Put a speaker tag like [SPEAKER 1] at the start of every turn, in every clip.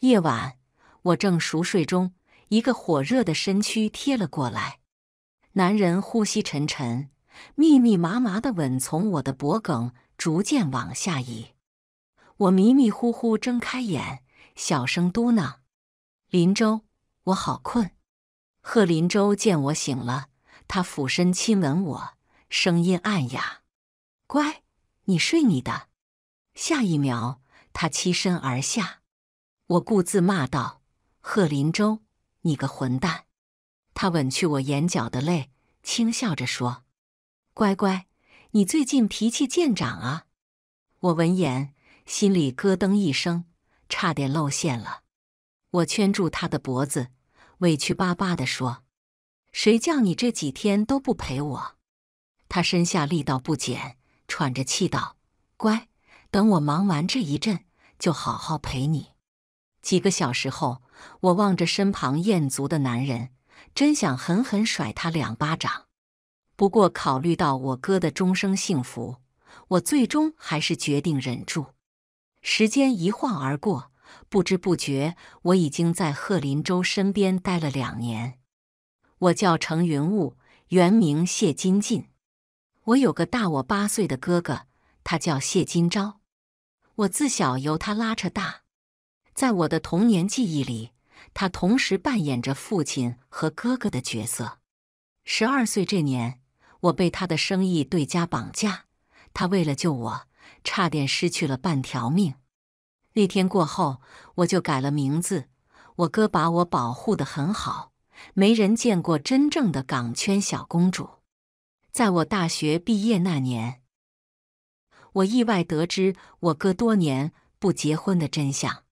[SPEAKER 1] 夜晚，我正熟睡中，一个火热的身躯贴了过来。男人呼吸沉沉，密密麻麻的吻从我的脖颈逐渐往下移。我迷迷糊糊睁开眼，小声嘟囔：“林州，我好困。”贺林州见我醒了，他俯身亲吻我，声音暗哑：“乖，你睡你的。”下一秒，他栖身而下。我故自骂道：“贺林州，你个混蛋！”他吻去我眼角的泪，轻笑着说：“乖乖，你最近脾气见长啊！”我闻言心里咯噔一声，差点露馅了。我圈住他的脖子，委屈巴巴地说：“谁叫你这几天都不陪我？”他身下力道不减，喘着气道：“乖，等我忙完这一阵，就好好陪你。”几个小时后，我望着身旁艳足的男人，真想狠狠甩他两巴掌。不过考虑到我哥的终生幸福，我最终还是决定忍住。时间一晃而过，不知不觉我已经在贺林州身边待了两年。我叫程云雾，原名谢金进。我有个大我八岁的哥哥，他叫谢金钊。我自小由他拉扯大。在我的童年记忆里，他同时扮演着父亲和哥哥的角色。十二岁这年，我被他的生意对家绑架，他为了救我，差点失去了半条命。那天过后，我就改了名字。我哥把我保护得很好，没人见过真正的港圈小公主。在我大学毕业那年，我意外得知我哥多年不结婚的真相。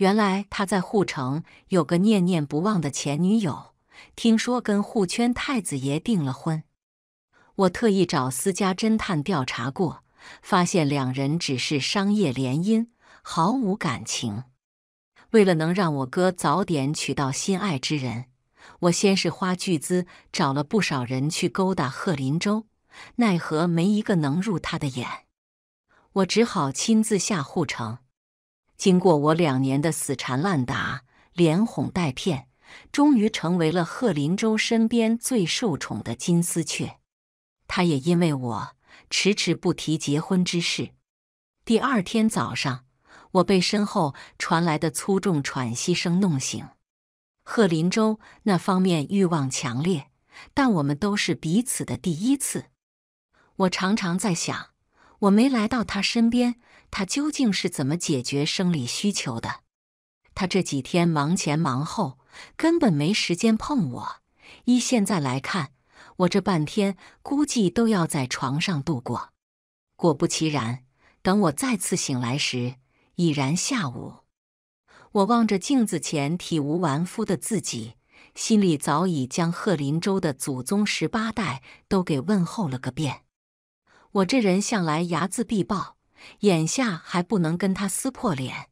[SPEAKER 1] 原来他在护城有个念念不忘的前女友，听说跟护圈太子爷订了婚。我特意找私家侦探调查过，发现两人只是商业联姻，毫无感情。为了能让我哥早点娶到心爱之人，我先是花巨资找了不少人去勾搭贺林州，奈何没一个能入他的眼，我只好亲自下护城。经过我两年的死缠烂打、连哄带骗，终于成为了贺林州身边最受宠的金丝雀。他也因为我迟迟不提结婚之事。第二天早上，我被身后传来的粗重喘息声弄醒。贺林州那方面欲望强烈，但我们都是彼此的第一次。我常常在想，我没来到他身边。他究竟是怎么解决生理需求的？他这几天忙前忙后，根本没时间碰我。依现在来看，我这半天估计都要在床上度过。果不其然，等我再次醒来时，已然下午。我望着镜子前体无完肤的自己，心里早已将贺林州的祖宗十八代都给问候了个遍。我这人向来睚眦必报。眼下还不能跟他撕破脸，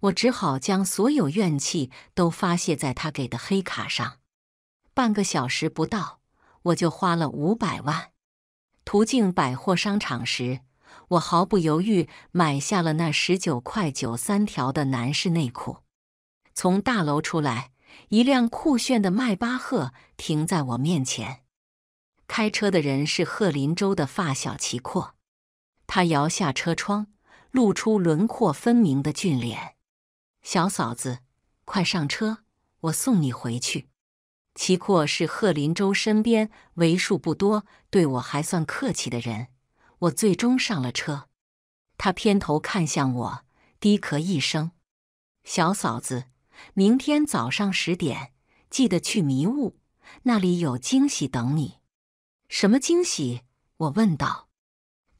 [SPEAKER 1] 我只好将所有怨气都发泄在他给的黑卡上。半个小时不到，我就花了五百万。途径百货商场时，我毫不犹豫买下了那十九块九三条的男士内裤。从大楼出来，一辆酷炫的迈巴赫停在我面前。开车的人是贺林州的发小齐阔。他摇下车窗，露出轮廓分明的俊脸。“小嫂子，快上车，我送你回去。”齐阔是贺林州身边为数不多对我还算客气的人。我最终上了车。他偏头看向我，低咳一声：“小嫂子，明天早上十点记得去迷雾，那里有惊喜等你。”“什么惊喜？”我问道。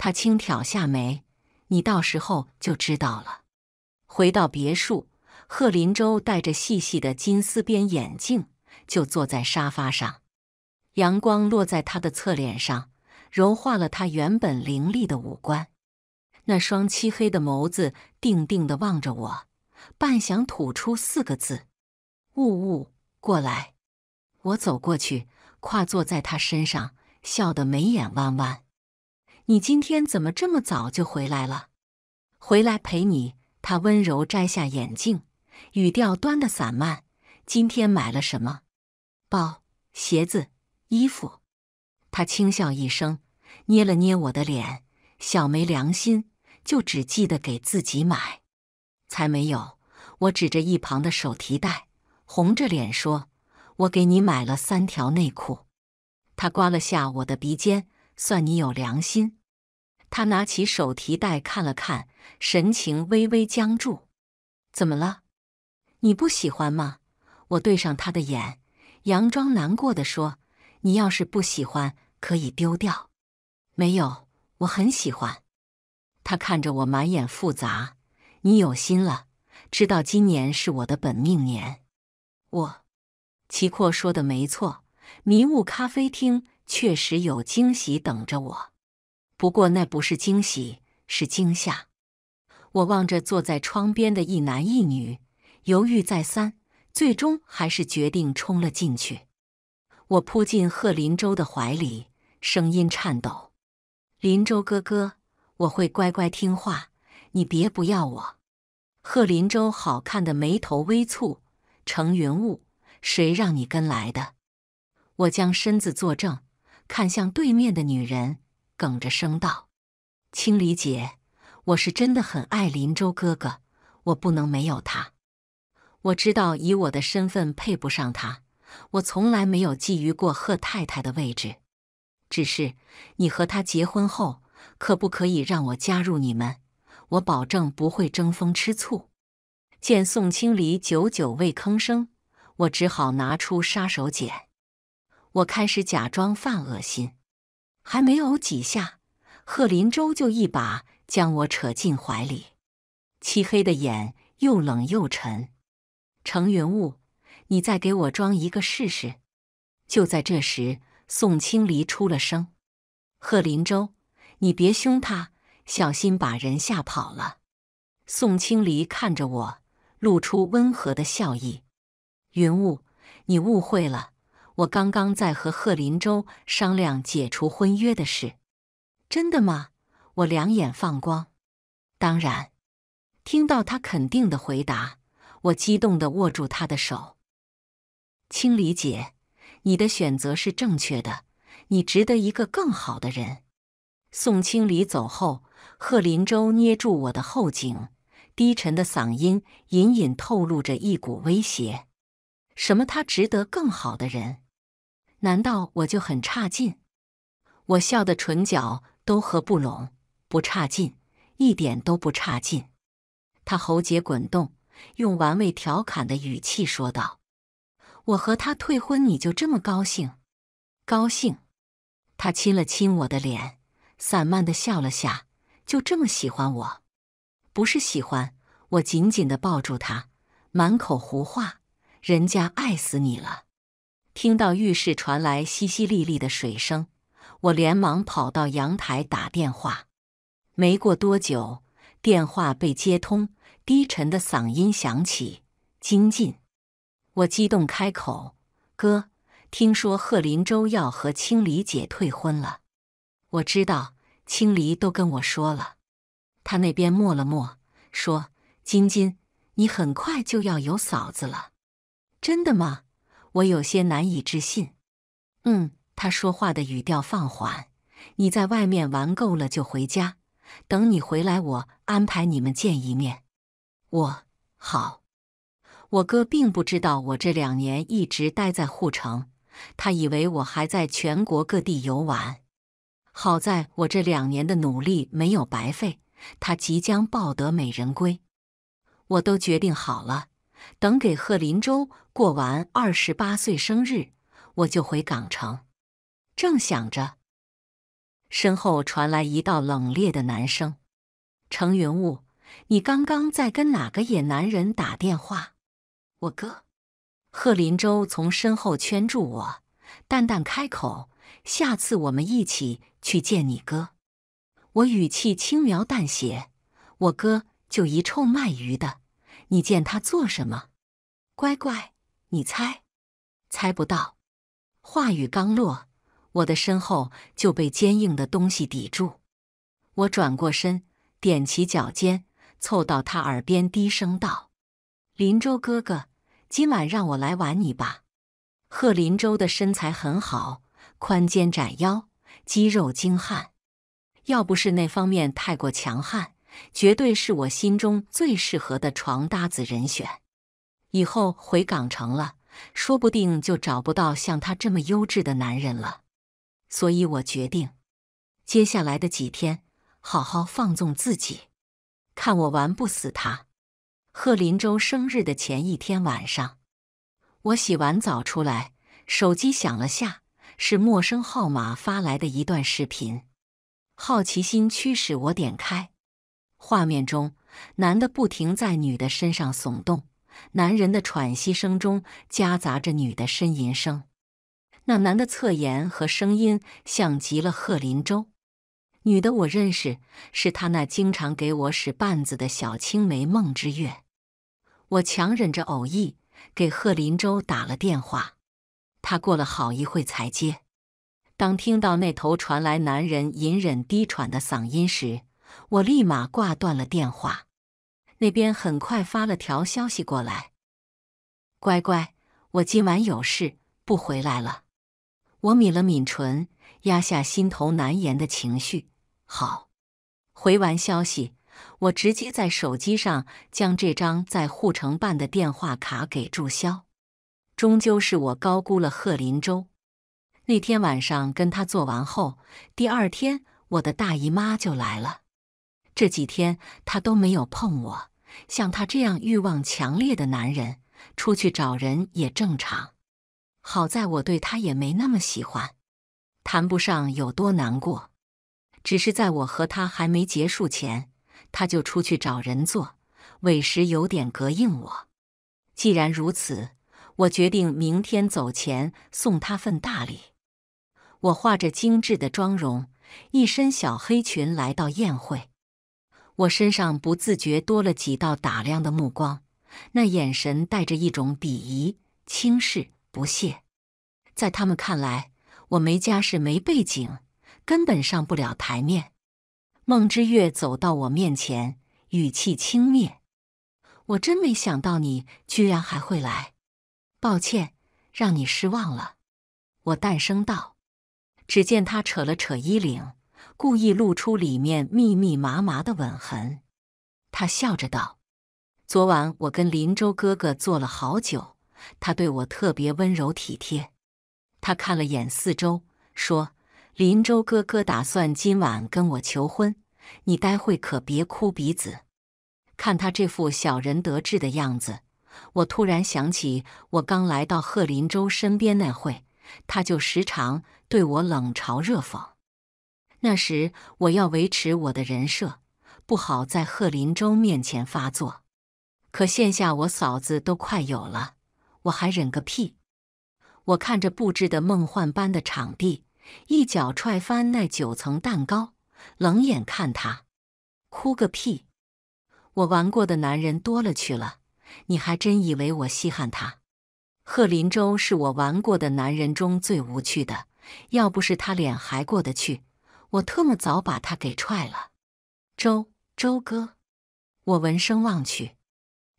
[SPEAKER 1] 他轻挑下眉，你到时候就知道了。回到别墅，贺林舟戴着细细的金丝边眼镜，就坐在沙发上。阳光落在他的侧脸上，柔化了他原本凌厉的五官。那双漆黑的眸子定定地望着我，半晌吐出四个字：“雾雾，过来。”我走过去，跨坐在他身上，笑得眉眼弯弯。你今天怎么这么早就回来了？回来陪你。他温柔摘下眼镜，语调端的散漫。今天买了什么？包、鞋子、衣服。他轻笑一声，捏了捏我的脸，小没良心，就只记得给自己买。才没有！我指着一旁的手提袋，红着脸说：“我给你买了三条内裤。”他刮了下我的鼻尖。算你有良心。他拿起手提袋看了看，神情微微僵住。怎么了？你不喜欢吗？我对上他的眼，佯装难过的说：“你要是不喜欢，可以丢掉。”没有，我很喜欢。他看着我，满眼复杂。你有心了，知道今年是我的本命年。我，齐阔说的没错，迷雾咖啡厅。确实有惊喜等着我，不过那不是惊喜，是惊吓。我望着坐在窗边的一男一女，犹豫再三，最终还是决定冲了进去。我扑进贺林州的怀里，声音颤抖：“林州哥哥，我会乖乖听话，你别不要我。”贺林州好看的眉头微蹙，程云雾：“谁让你跟来的？”我将身子坐正。看向对面的女人，哽着声道：“青离姐，我是真的很爱林州哥哥，我不能没有他。我知道以我的身份配不上他，我从来没有觊觎过贺太太的位置。只是你和他结婚后，可不可以让我加入你们？我保证不会争风吃醋。”见宋青离久久未吭声，我只好拿出杀手锏。我开始假装犯恶心，还没呕几下，贺林洲就一把将我扯进怀里，漆黑的眼又冷又沉。程云雾，你再给我装一个试试。就在这时，宋青离出了声：“贺林洲，你别凶他，小心把人吓跑了。”宋青离看着我，露出温和的笑意：“云雾，你误会了。”我刚刚在和贺林州商量解除婚约的事，真的吗？我两眼放光。当然，听到他肯定的回答，我激动的握住他的手。青离姐，你的选择是正确的，你值得一个更好的人。宋青离走后，贺林州捏住我的后颈，低沉的嗓音隐隐透露着一股威胁：“什么？他值得更好的人？”难道我就很差劲？我笑得唇角都合不拢，不差劲，一点都不差劲。他喉结滚动，用玩味调侃的语气说道：“我和他退婚，你就这么高兴？高兴？”他亲了亲我的脸，散漫的笑了下，就这么喜欢我？不是喜欢？我紧紧的抱住他，满口胡话，人家爱死你了。听到浴室传来淅淅沥沥的水声，我连忙跑到阳台打电话。没过多久，电话被接通，低沉的嗓音响起：“金进。”我激动开口：“哥，听说贺林州要和青离姐退婚了。”我知道青离都跟我说了。他那边默了默，说：“金金，你很快就要有嫂子了。”真的吗？我有些难以置信。嗯，他说话的语调放缓。你在外面玩够了就回家，等你回来，我安排你们见一面。我好。我哥并不知道我这两年一直待在护城，他以为我还在全国各地游玩。好在我这两年的努力没有白费，他即将抱得美人归。我都决定好了。等给贺林洲过完二十八岁生日，我就回港城。正想着，身后传来一道冷冽的男声：“程云雾，你刚刚在跟哪个野男人打电话？”我哥贺林洲从身后圈住我，淡淡开口：“下次我们一起去见你哥。”我语气轻描淡写：“我哥就一臭卖鱼的。”你见他做什么？乖乖，你猜，猜不到。话语刚落，我的身后就被坚硬的东西抵住。我转过身，踮起脚尖，凑到他耳边低声道：“林州哥哥，今晚让我来玩你吧。”贺林州的身材很好，宽肩窄腰，肌肉精悍，要不是那方面太过强悍。绝对是我心中最适合的床搭子人选。以后回港城了，说不定就找不到像他这么优质的男人了。所以我决定，接下来的几天好好放纵自己，看我玩不死他。贺林州生日的前一天晚上，我洗完澡出来，手机响了下，是陌生号码发来的一段视频。好奇心驱使我点开。画面中，男的不停在女的身上耸动，男人的喘息声中夹杂着女的呻吟声。那男的侧颜和声音像极了贺林州，女的我认识，是他那经常给我使绊子的小青梅孟之月。我强忍着偶意，给贺林州打了电话。他过了好一会才接，当听到那头传来男人隐忍低喘的嗓音时。我立马挂断了电话，那边很快发了条消息过来：“乖乖，我今晚有事，不回来了。”我抿了抿唇，压下心头难言的情绪。好，回完消息，我直接在手机上将这张在护城办的电话卡给注销。终究是我高估了贺林州。那天晚上跟他做完后，第二天我的大姨妈就来了。这几天他都没有碰我，像他这样欲望强烈的男人出去找人也正常。好在我对他也没那么喜欢，谈不上有多难过。只是在我和他还没结束前，他就出去找人做，委实有点膈应我。既然如此，我决定明天走前送他份大礼。我化着精致的妆容，一身小黑裙来到宴会。我身上不自觉多了几道打量的目光，那眼神带着一种鄙夷、轻视、不屑。在他们看来，我没家世、没背景，根本上不了台面。孟之月走到我面前，语气轻蔑：“我真没想到你居然还会来，抱歉，让你失望了。”我淡声道。只见他扯了扯衣领。故意露出里面密密麻麻的吻痕，他笑着道：“昨晚我跟林州哥哥做了好久，他对我特别温柔体贴。”他看了眼四周，说：“林州哥哥打算今晚跟我求婚，你待会可别哭鼻子。”看他这副小人得志的样子，我突然想起我刚来到贺林州身边那会，他就时常对我冷嘲热讽。那时我要维持我的人设，不好在贺林州面前发作。可现下我嫂子都快有了，我还忍个屁！我看着布置的梦幻般的场地，一脚踹翻那九层蛋糕，冷眼看他，哭个屁！我玩过的男人多了去了，你还真以为我稀罕他？贺林州是我玩过的男人中最无趣的，要不是他脸还过得去。我特么早把他给踹了，周周哥，我闻声望去，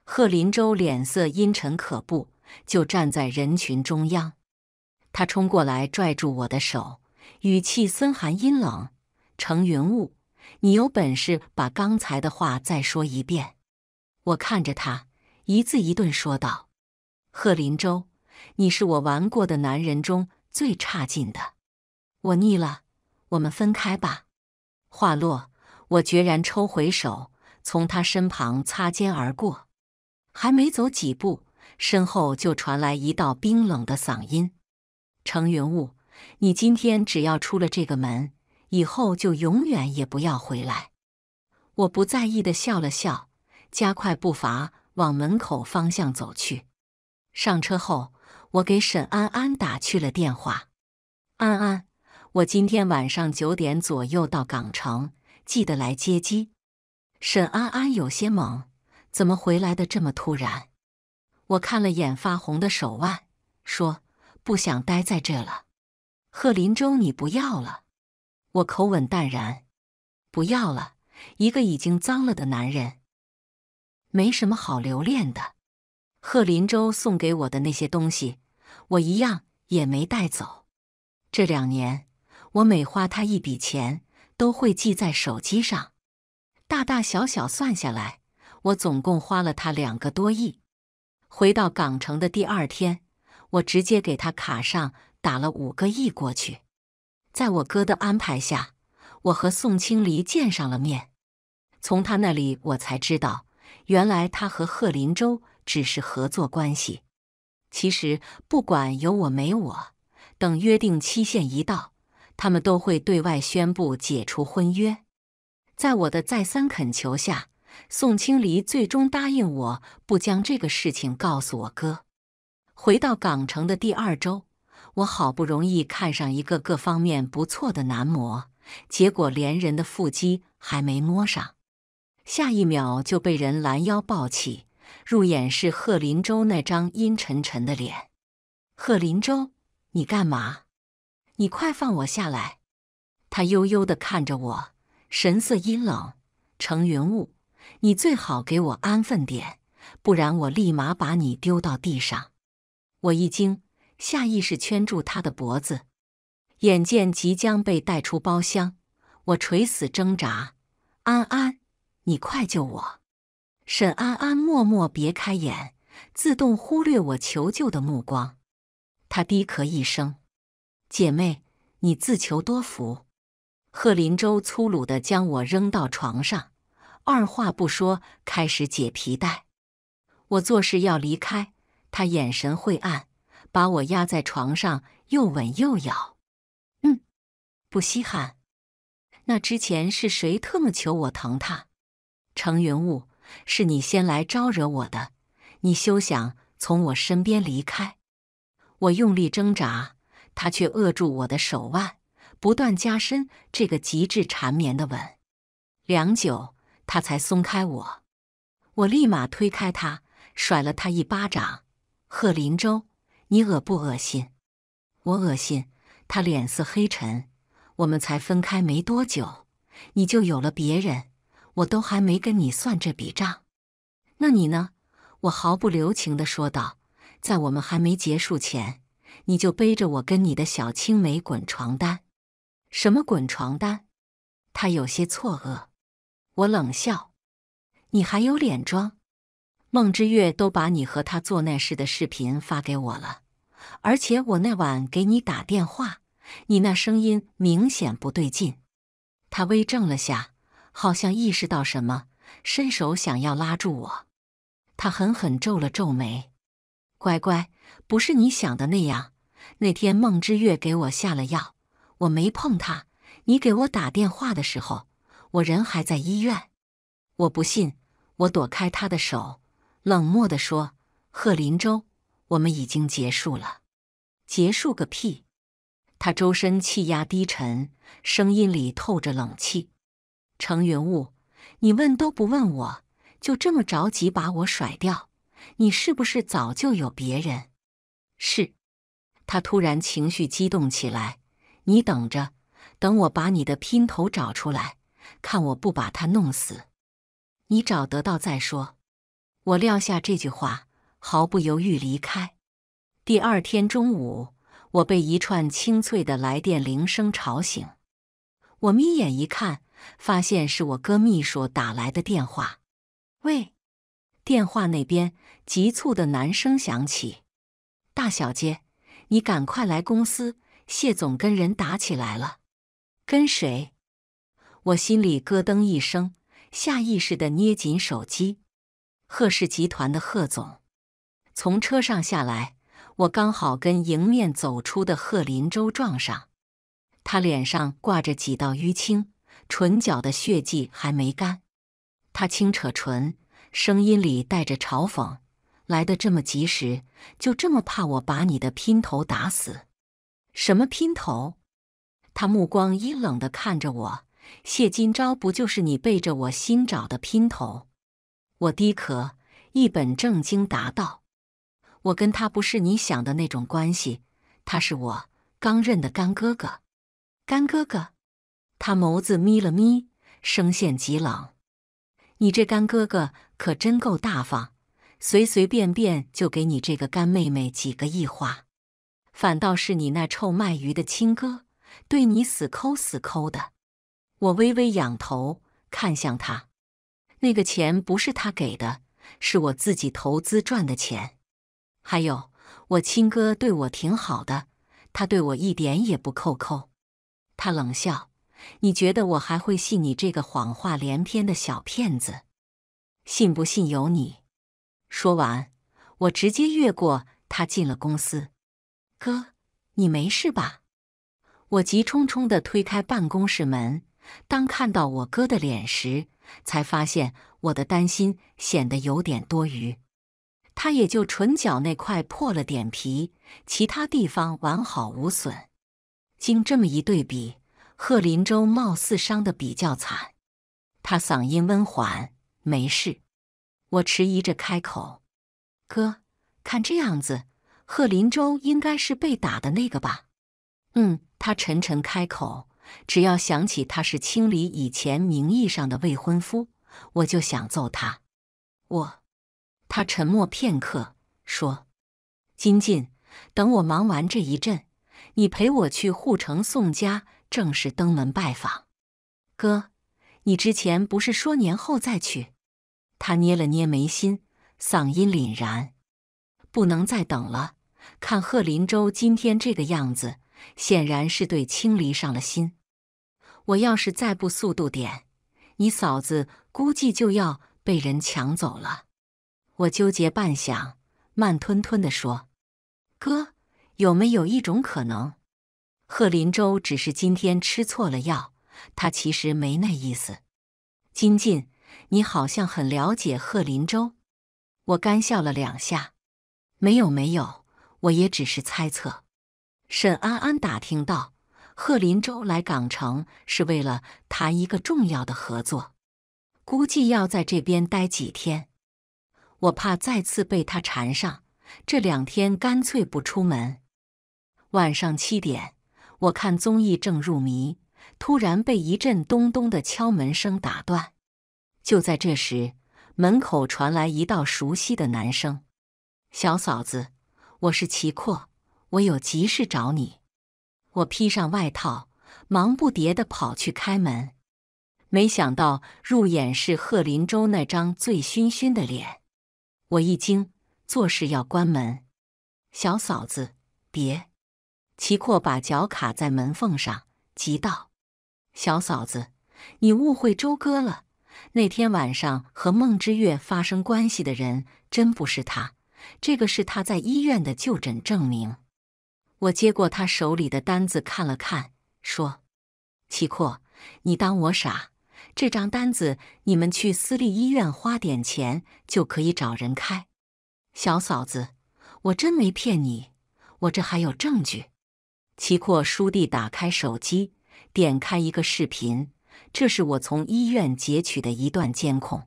[SPEAKER 1] 贺林洲脸色阴沉可怖，就站在人群中央。他冲过来拽住我的手，语气森寒阴冷：“程云雾，你有本事把刚才的话再说一遍。”我看着他，一字一顿说道：“贺林洲，你是我玩过的男人中最差劲的，我腻了。”我们分开吧。话落，我决然抽回手，从他身旁擦肩而过。还没走几步，身后就传来一道冰冷的嗓音：“程云雾，你今天只要出了这个门，以后就永远也不要回来。”我不在意的笑了笑，加快步伐往门口方向走去。上车后，我给沈安安打去了电话：“安安。”我今天晚上九点左右到港城，记得来接机。沈安安有些懵，怎么回来的这么突然？我看了眼发红的手腕，说：“不想待在这了。”贺林州，你不要了？我口吻淡然：“不要了，一个已经脏了的男人，没什么好留恋的。贺林州送给我的那些东西，我一样也没带走。这两年。”我每花他一笔钱，都会记在手机上，大大小小算下来，我总共花了他两个多亿。回到港城的第二天，我直接给他卡上打了五个亿过去。在我哥的安排下，我和宋青离见上了面。从他那里，我才知道，原来他和贺林洲只是合作关系。其实，不管有我没我，等约定期限一到。他们都会对外宣布解除婚约。在我的再三恳求下，宋青离最终答应我不将这个事情告诉我哥。回到港城的第二周，我好不容易看上一个各方面不错的男模，结果连人的腹肌还没摸上，下一秒就被人拦腰抱起，入眼是贺林洲那张阴沉沉的脸。贺林洲，你干嘛？你快放我下来！他悠悠地看着我，神色阴冷，程云雾。你最好给我安分点，不然我立马把你丢到地上。我一惊，下意识圈住他的脖子。眼见即将被带出包厢，我垂死挣扎。安安，你快救我！沈安安默默别开眼，自动忽略我求救的目光。他低咳一声。姐妹，你自求多福。贺林舟粗鲁的将我扔到床上，二话不说开始解皮带。我作势要离开，他眼神晦暗，把我压在床上，又吻又咬。嗯，不稀罕。那之前是谁特么求我疼他？程云雾，是你先来招惹我的，你休想从我身边离开！我用力挣扎。他却扼住我的手腕，不断加深这个极致缠绵的吻。良久，他才松开我。我立马推开他，甩了他一巴掌：“贺林州，你恶不恶心？”“我恶心。”他脸色黑沉。我们才分开没多久，你就有了别人，我都还没跟你算这笔账。那你呢？”我毫不留情的说道：“在我们还没结束前。”你就背着我跟你的小青梅滚床单？什么滚床单？他有些错愕。我冷笑：“你还有脸装？”孟之月都把你和他做那事的视频发给我了，而且我那晚给你打电话，你那声音明显不对劲。他微怔了下，好像意识到什么，伸手想要拉住我。他狠狠皱了皱眉：“乖乖，不是你想的那样。”那天梦之月给我下了药，我没碰他。你给我打电话的时候，我人还在医院。我不信，我躲开他的手，冷漠的说：“贺林州，我们已经结束了。”“结束个屁！”他周身气压低沉，声音里透着冷气。“程云雾，你问都不问我，就这么着急把我甩掉？你是不是早就有别人？”“是。”他突然情绪激动起来，你等着，等我把你的姘头找出来，看我不把他弄死！你找得到再说。我撂下这句话，毫不犹豫离开。第二天中午，我被一串清脆的来电铃声吵醒。我眯眼一看，发现是我哥秘书打来的电话。喂，电话那边急促的男声响起：“大小姐。”你赶快来公司，谢总跟人打起来了，跟谁？我心里咯噔一声，下意识的捏紧手机。贺氏集团的贺总从车上下来，我刚好跟迎面走出的贺林洲撞上。他脸上挂着几道淤青，唇角的血迹还没干。他轻扯唇，声音里带着嘲讽。来的这么及时，就这么怕我把你的姘头打死？什么姘头？他目光阴冷的看着我。谢金钊不就是你背着我新找的姘头？我低咳，一本正经答道：“我跟他不是你想的那种关系，他是我刚认的干哥哥。”干哥哥，他眸子眯了眯，声线极冷：“你这干哥哥可真够大方。”随随便便就给你这个干妹妹几个亿花，反倒是你那臭卖鱼的亲哥对你死抠死抠的。我微微仰头看向他，那个钱不是他给的，是我自己投资赚的钱。还有，我亲哥对我挺好的，他对我一点也不抠抠。他冷笑：“你觉得我还会信你这个谎话连篇的小骗子？信不信由你。”说完，我直接越过他进了公司。哥，你没事吧？我急冲冲地推开办公室门，当看到我哥的脸时，才发现我的担心显得有点多余。他也就唇角那块破了点皮，其他地方完好无损。经这么一对比，贺林州貌似伤得比较惨。他嗓音温缓：“没事。”我迟疑着开口：“哥，看这样子，贺林州应该是被打的那个吧？”“嗯。”他沉沉开口：“只要想起他是清理以前名义上的未婚夫，我就想揍他。”“我。”他沉默片刻，说：“金进，等我忙完这一阵，你陪我去护城宋家正式登门拜访。哥，你之前不是说年后再去？”他捏了捏眉心，嗓音凛然：“不能再等了，看贺林州今天这个样子，显然是对青离上了心。我要是再不速度点，你嫂子估计就要被人抢走了。”我纠结半晌，慢吞吞的说：“哥，有没有一种可能，贺林州只是今天吃错了药，他其实没那意思？”金靖。你好像很了解贺林州，我干笑了两下，没有没有，我也只是猜测。沈安安打听到，贺林州来港城是为了谈一个重要的合作，估计要在这边待几天。我怕再次被他缠上，这两天干脆不出门。晚上七点，我看综艺正入迷，突然被一阵咚咚的敲门声打断。就在这时，门口传来一道熟悉的男声：“小嫂子，我是齐阔，我有急事找你。”我披上外套，忙不迭地跑去开门，没想到入眼是贺林州那张醉醺醺的脸。我一惊，作势要关门。小嫂子，别！齐阔把脚卡在门缝上，急道：“小嫂子，你误会周哥了。”那天晚上和孟之月发生关系的人真不是他，这个是他在医院的就诊证明。我接过他手里的单子看了看，说：“齐阔，你当我傻？这张单子你们去私立医院花点钱就可以找人开。”小嫂子，我真没骗你，我这还有证据。齐阔书弟打开手机，点开一个视频。这是我从医院截取的一段监控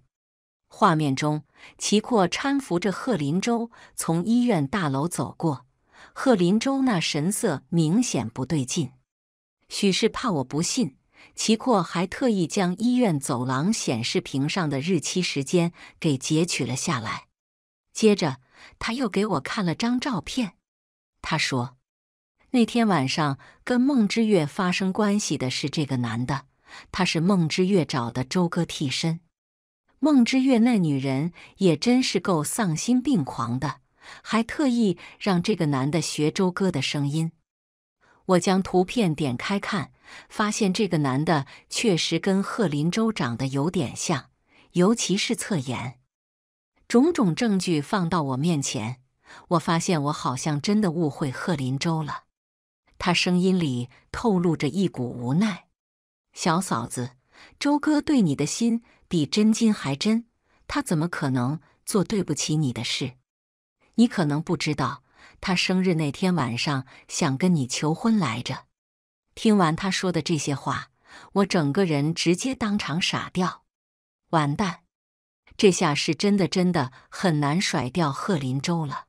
[SPEAKER 1] 画面中，齐阔搀扶着贺林洲从医院大楼走过，贺林洲那神色明显不对劲。许是怕我不信，齐阔还特意将医院走廊显示屏上的日期时间给截取了下来。接着，他又给我看了张照片，他说：“那天晚上跟孟之月发生关系的是这个男的。”他是梦之月找的周哥替身，梦之月那女人也真是够丧心病狂的，还特意让这个男的学周哥的声音。我将图片点开看，发现这个男的确实跟贺林洲长得有点像，尤其是侧颜。种种证据放到我面前，我发现我好像真的误会贺林洲了。他声音里透露着一股无奈。小嫂子，周哥对你的心比真金还真，他怎么可能做对不起你的事？你可能不知道，他生日那天晚上想跟你求婚来着。听完他说的这些话，我整个人直接当场傻掉。完蛋，这下是真的，真的很难甩掉贺林州了。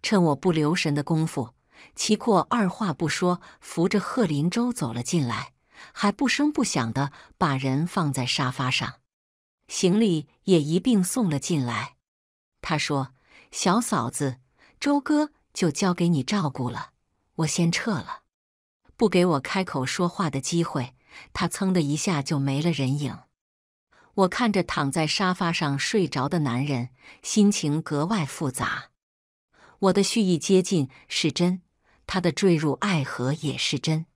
[SPEAKER 1] 趁我不留神的功夫，齐阔二话不说，扶着贺林州走了进来。还不声不响的把人放在沙发上，行李也一并送了进来。他说：“小嫂子，周哥就交给你照顾了，我先撤了。”不给我开口说话的机会，他噌的一下就没了人影。我看着躺在沙发上睡着的男人，心情格外复杂。我的蓄意接近是真，他的坠入爱河也是真。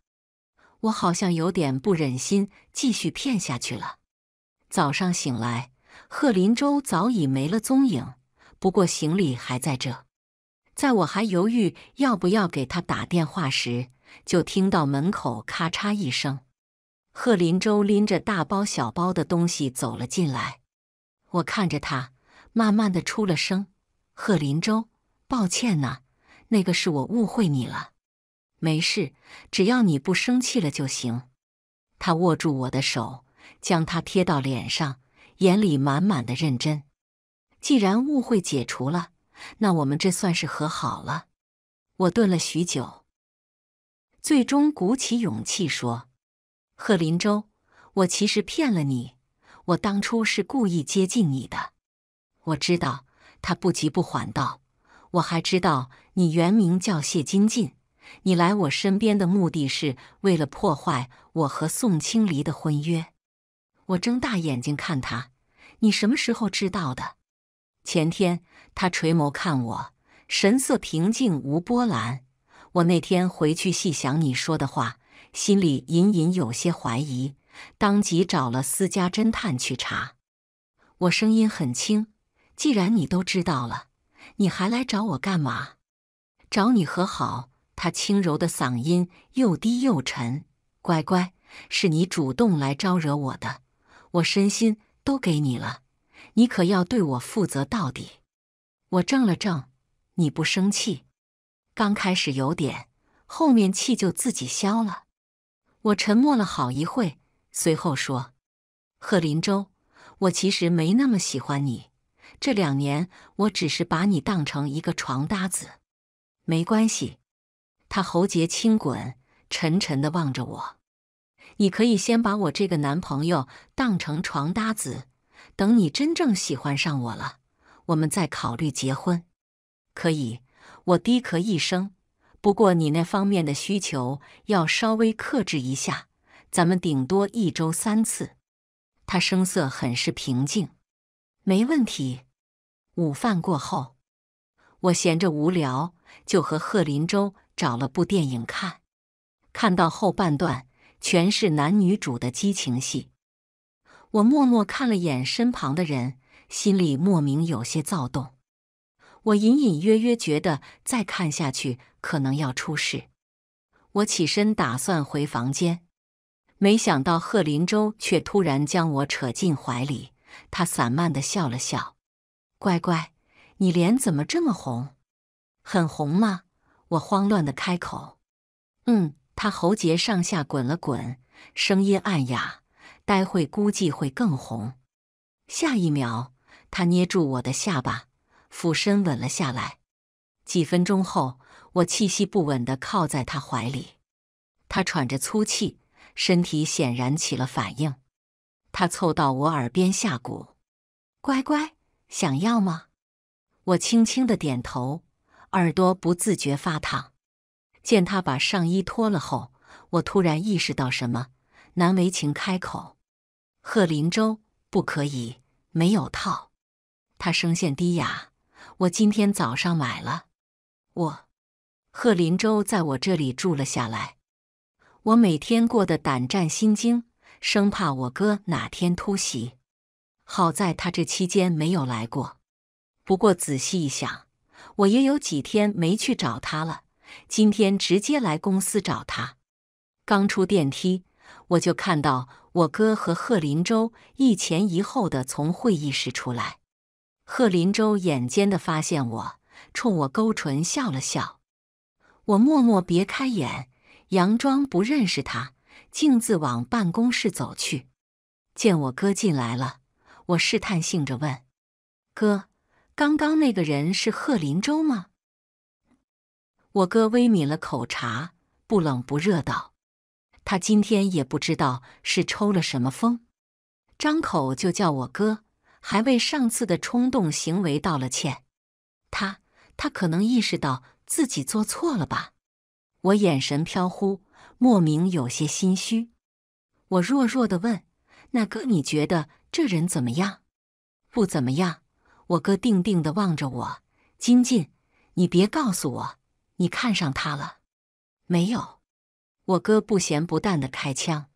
[SPEAKER 1] 我好像有点不忍心继续骗下去了。早上醒来，贺林州早已没了踪影，不过行李还在这。在我还犹豫要不要给他打电话时，就听到门口咔嚓一声，贺林州拎着大包小包的东西走了进来。我看着他，慢慢的出了声：“贺林州，抱歉呐，那个是我误会你了。”没事，只要你不生气了就行。他握住我的手，将它贴到脸上，眼里满满的认真。既然误会解除了，那我们这算是和好了。我顿了许久，最终鼓起勇气说：“贺林州，我其实骗了你，我当初是故意接近你的。”我知道，他不急不缓道：“我还知道你原名叫谢金进。”你来我身边的目的是为了破坏我和宋青离的婚约。我睁大眼睛看他，你什么时候知道的？前天。他垂眸看我，神色平静无波澜。我那天回去细想你说的话，心里隐隐有些怀疑，当即找了私家侦探去查。我声音很轻：“既然你都知道了，你还来找我干嘛？找你和好。”他轻柔的嗓音又低又沉：“乖乖，是你主动来招惹我的，我身心都给你了，你可要对我负责到底。”我怔了怔，“你不生气？刚开始有点，后面气就自己消了。”我沉默了好一会，随后说：“贺林州，我其实没那么喜欢你，这两年我只是把你当成一个床搭子。没关系。”他喉结轻滚，沉沉的望着我：“你可以先把我这个男朋友当成床搭子，等你真正喜欢上我了，我们再考虑结婚。”可以，我低咳一声。不过你那方面的需求要稍微克制一下，咱们顶多一周三次。他声色很是平静：“没问题。”午饭过后，我闲着无聊，就和贺林洲找了部电影看，看到后半段全是男女主的激情戏，我默默看了眼身旁的人，心里莫名有些躁动。我隐隐约约觉得再看下去可能要出事，我起身打算回房间，没想到贺林洲却突然将我扯进怀里，他散漫的笑了笑：“乖乖，你脸怎么这么红？很红吗？”我慌乱的开口：“嗯。”他喉结上下滚了滚，声音暗哑。待会估计会更红。下一秒，他捏住我的下巴，俯身吻了下来。几分钟后，我气息不稳的靠在他怀里，他喘着粗气，身体显然起了反应。他凑到我耳边下蛊：“乖乖，想要吗？”我轻轻的点头。耳朵不自觉发烫，见他把上衣脱了后，我突然意识到什么，难为情开口：“贺林州，不可以，没有套。”他声线低哑：“我今天早上买了。”我，贺林州在我这里住了下来，我每天过得胆战心惊，生怕我哥哪天突袭。好在他这期间没有来过，不过仔细一想。我也有几天没去找他了，今天直接来公司找他。刚出电梯，我就看到我哥和贺林洲一前一后的从会议室出来。贺林洲眼尖的发现我，冲我勾唇笑了笑。我默默别开眼，佯装不认识他，径自往办公室走去。见我哥进来了，我试探性着问：“哥。”刚刚那个人是贺林州吗？我哥微抿了口茶，不冷不热道：“他今天也不知道是抽了什么风，张口就叫我哥，还为上次的冲动行为道了歉。他他可能意识到自己做错了吧？”我眼神飘忽，莫名有些心虚。我弱弱的问：“那哥，你觉得这人怎么样？不怎么样？”我哥定定的望着我，金进，你别告诉我，你看上他了？没有。我哥不咸不淡的开枪。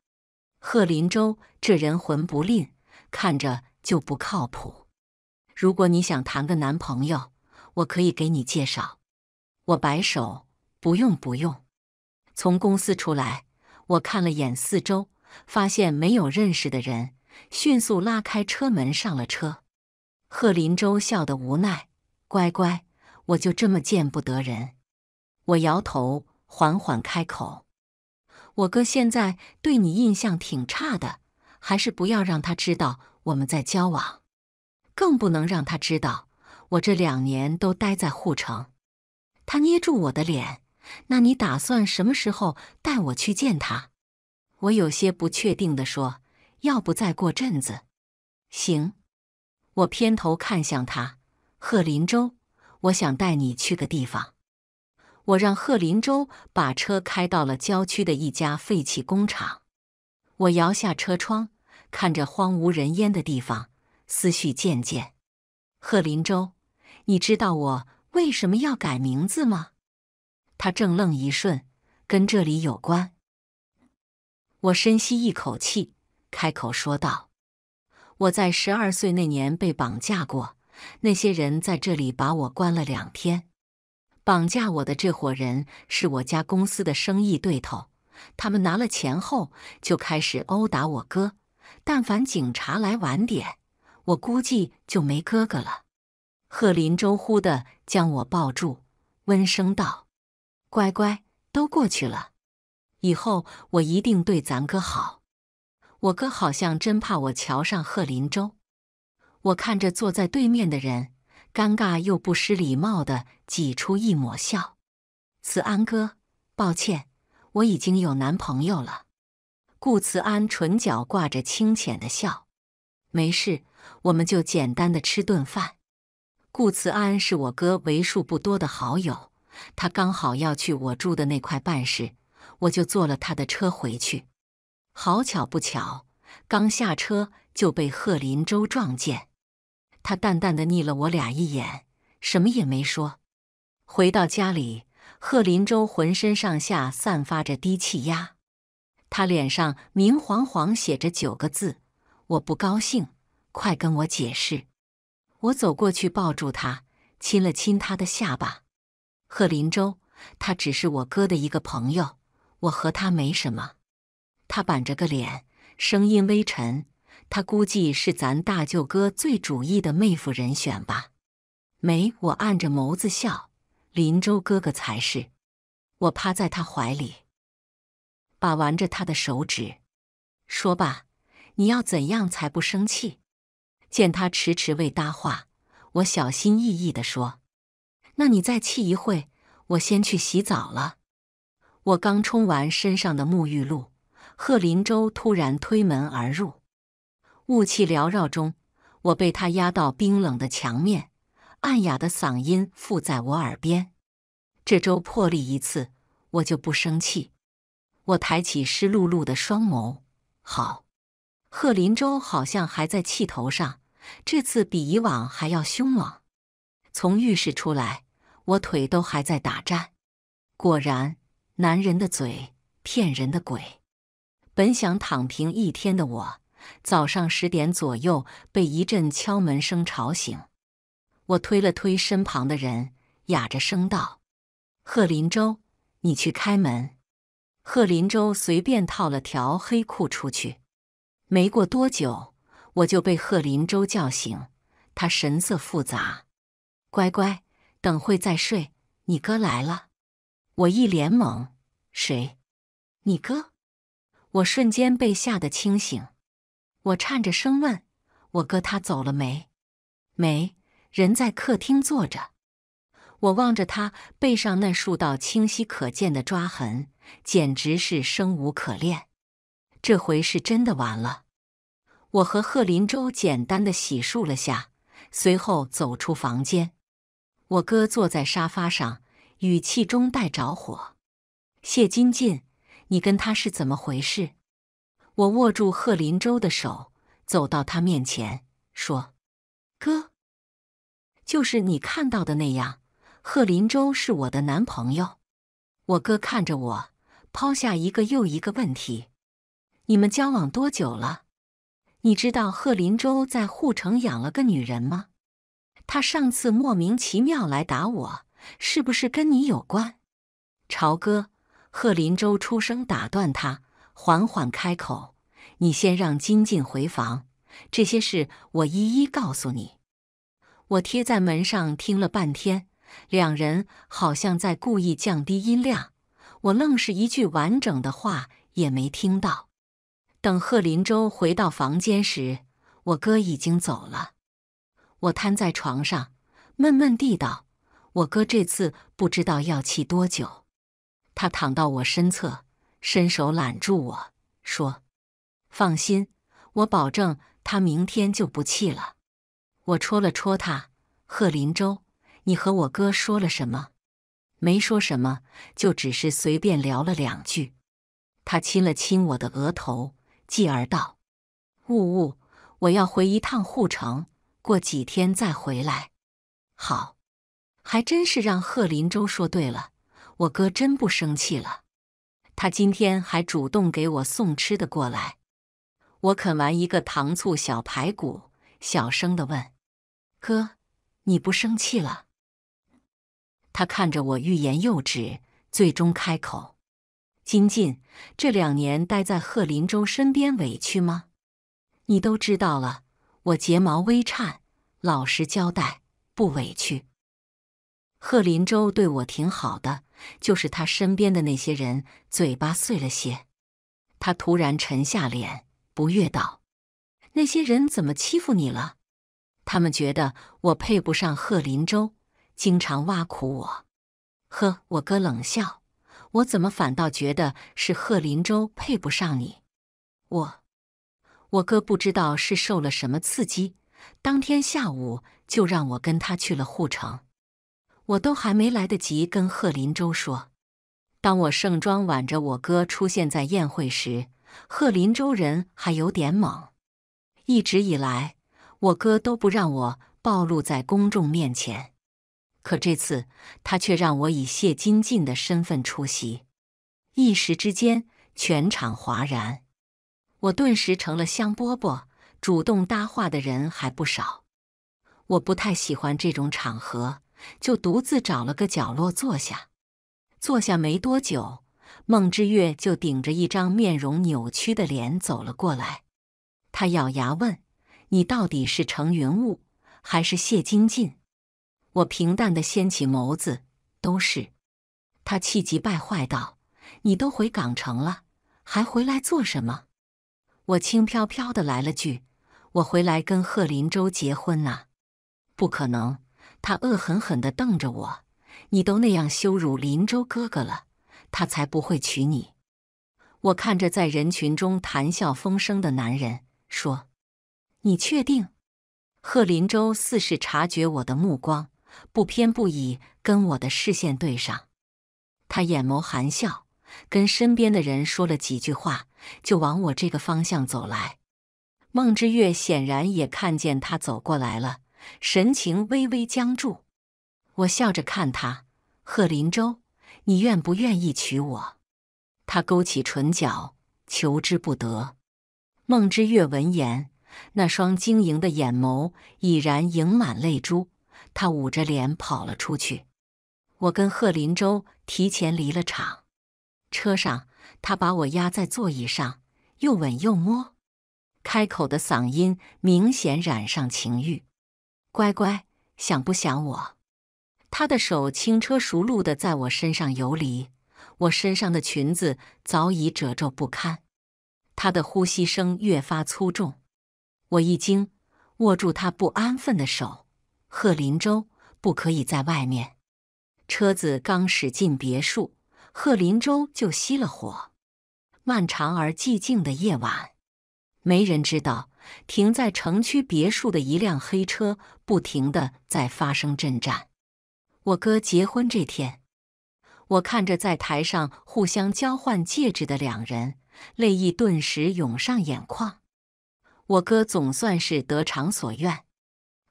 [SPEAKER 1] 贺林洲这人魂不吝，看着就不靠谱。如果你想谈个男朋友，我可以给你介绍。我摆手，不用不用。从公司出来，我看了眼四周，发现没有认识的人，迅速拉开车门上了车。贺林舟笑得无奈：“乖乖，我就这么见不得人。”我摇头，缓缓开口：“我哥现在对你印象挺差的，还是不要让他知道我们在交往，更不能让他知道我这两年都待在护城。”他捏住我的脸：“那你打算什么时候带我去见他？”我有些不确定的说：“要不再过阵子？”行。我偏头看向他，贺林州，我想带你去个地方。我让贺林州把车开到了郊区的一家废弃工厂。我摇下车窗，看着荒无人烟的地方，思绪渐渐。贺林州，你知道我为什么要改名字吗？他正愣一瞬，跟这里有关。我深吸一口气，开口说道。我在十二岁那年被绑架过，那些人在这里把我关了两天。绑架我的这伙人是我家公司的生意对头，他们拿了钱后就开始殴打我哥。但凡警察来晚点，我估计就没哥哥了。贺林周呼地将我抱住，温声道：“乖乖，都过去了，以后我一定对咱哥好。”我哥好像真怕我瞧上贺林州，我看着坐在对面的人，尴尬又不失礼貌的挤出一抹笑。慈安哥，抱歉，我已经有男朋友了。顾慈安唇角挂着清浅的笑，没事，我们就简单的吃顿饭。顾慈安是我哥为数不多的好友，他刚好要去我住的那块办事，我就坐了他的车回去。好巧不巧，刚下车就被贺林洲撞见。他淡淡的睨了我俩一眼，什么也没说。回到家里，贺林洲浑身上下散发着低气压。他脸上明晃晃写着九个字：“我不高兴，快跟我解释。”我走过去抱住他，亲了亲他的下巴。贺林洲，他只是我哥的一个朋友，我和他没什么。他板着个脸，声音微沉。他估计是咱大舅哥最主意的妹夫人选吧？没，我按着眸子笑。林州哥哥才是。我趴在他怀里，把玩着他的手指，说吧，你要怎样才不生气？见他迟迟未搭话，我小心翼翼的说：“那你再气一会，我先去洗澡了。”我刚冲完身上的沐浴露。贺林洲突然推门而入，雾气缭绕中，我被他压到冰冷的墙面，暗哑的嗓音附在我耳边：“这周破例一次，我就不生气。”我抬起湿漉漉的双眸。好，贺林洲好像还在气头上，这次比以往还要凶猛。从浴室出来，我腿都还在打颤。果然，男人的嘴骗人的鬼。本想躺平一天的我，早上十点左右被一阵敲门声吵醒。我推了推身旁的人，哑着声道：“贺林州，你去开门。”贺林州随便套了条黑裤出去。没过多久，我就被贺林州叫醒。他神色复杂：“乖乖，等会再睡，你哥来了。”我一脸懵：“谁？你哥？”我瞬间被吓得清醒，我颤着声问：“我哥他走了没？”“没，人在客厅坐着。”我望着他背上那数道清晰可见的抓痕，简直是生无可恋。这回是真的完了。我和贺林洲简单的洗漱了下，随后走出房间。我哥坐在沙发上，语气中带着火：“谢金进。”你跟他是怎么回事？我握住贺林州的手，走到他面前说：“哥，就是你看到的那样，贺林州是我的男朋友。”我哥看着我，抛下一个又一个问题：“你们交往多久了？你知道贺林州在护城养了个女人吗？他上次莫名其妙来打我，是不是跟你有关，朝哥？”贺林州出声打断他，缓缓开口：“你先让金进回房，这些事我一一告诉你。”我贴在门上听了半天，两人好像在故意降低音量，我愣是一句完整的话也没听到。等贺林州回到房间时，我哥已经走了。我瘫在床上，闷闷地道：“我哥这次不知道要气多久。”他躺到我身侧，伸手揽住我，说：“放心，我保证他明天就不气了。”我戳了戳他，贺林洲，你和我哥说了什么？没说什么，就只是随便聊了两句。他亲了亲我的额头，继而道：“勿勿，我要回一趟护城，过几天再回来。”好，还真是让贺林洲说对了。我哥真不生气了，他今天还主动给我送吃的过来。我啃完一个糖醋小排骨，小声的问：“哥，你不生气了？”他看着我，欲言又止，最终开口：“金进，这两年待在贺林州身边，委屈吗？”你都知道了，我睫毛微颤，老实交代，不委屈。贺林州对我挺好的，就是他身边的那些人嘴巴碎了些。他突然沉下脸，不悦道：“那些人怎么欺负你了？”他们觉得我配不上贺林州，经常挖苦我。呵，我哥冷笑：“我怎么反倒觉得是贺林州配不上你？”我，我哥不知道是受了什么刺激，当天下午就让我跟他去了护城。我都还没来得及跟贺林州说，当我盛装挽着我哥出现在宴会时，贺林州人还有点懵。一直以来，我哥都不让我暴露在公众面前，可这次他却让我以谢金进的身份出席，一时之间全场哗然，我顿时成了香饽饽，主动搭话的人还不少。我不太喜欢这种场合。就独自找了个角落坐下，坐下没多久，孟之月就顶着一张面容扭曲的脸走了过来。他咬牙问：“你到底是程云雾还是谢金进？”我平淡的掀起眸子：“都是。”他气急败坏道：“你都回港城了，还回来做什么？”我轻飘飘的来了句：“我回来跟贺林州结婚呐。”“不可能。”他恶狠狠地瞪着我：“你都那样羞辱林州哥哥了，他才不会娶你。”我看着在人群中谈笑风生的男人说：“你确定？”贺林州似是察觉我的目光，不偏不倚跟我的视线对上。他眼眸含笑，跟身边的人说了几句话，就往我这个方向走来。孟之月显然也看见他走过来了。神情微微僵住，我笑着看他，贺林州，你愿不愿意娶我？他勾起唇角，求之不得。孟之月闻言，那双晶莹的眼眸已然盈满泪珠，他捂着脸跑了出去。我跟贺林州提前离了场，车上他把我压在座椅上，又吻又摸，开口的嗓音明显染上情欲。乖乖，想不想我？他的手轻车熟路的在我身上游离，我身上的裙子早已褶皱不堪。他的呼吸声越发粗重，我一惊，握住他不安分的手。贺林州，不可以在外面。车子刚驶进别墅，贺林州就熄了火。漫长而寂静的夜晚，没人知道。停在城区别墅的一辆黑车，不停地在发生震颤。我哥结婚这天，我看着在台上互相交换戒指的两人，泪意顿时涌上眼眶。我哥总算是得偿所愿。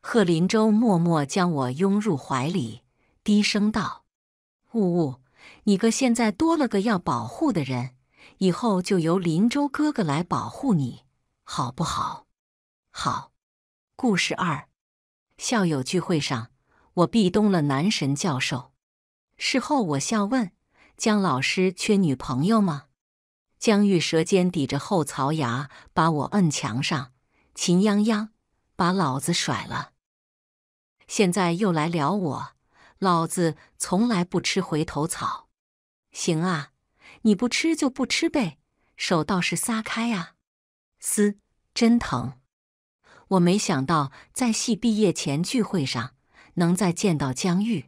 [SPEAKER 1] 贺林州默默将我拥入怀里，低声道：“呜呜，你哥现在多了个要保护的人，以后就由林州哥哥来保护你。”好不好？好。故事二：校友聚会上，我壁咚了男神教授。事后我笑问：“江老师缺女朋友吗？”江玉舌尖抵着后槽牙，把我摁墙上。秦泱泱，把老子甩了，现在又来撩我，老子从来不吃回头草。行啊，你不吃就不吃呗，手倒是撒开啊。嘶，真疼！我没想到在系毕业前聚会上能再见到江玉，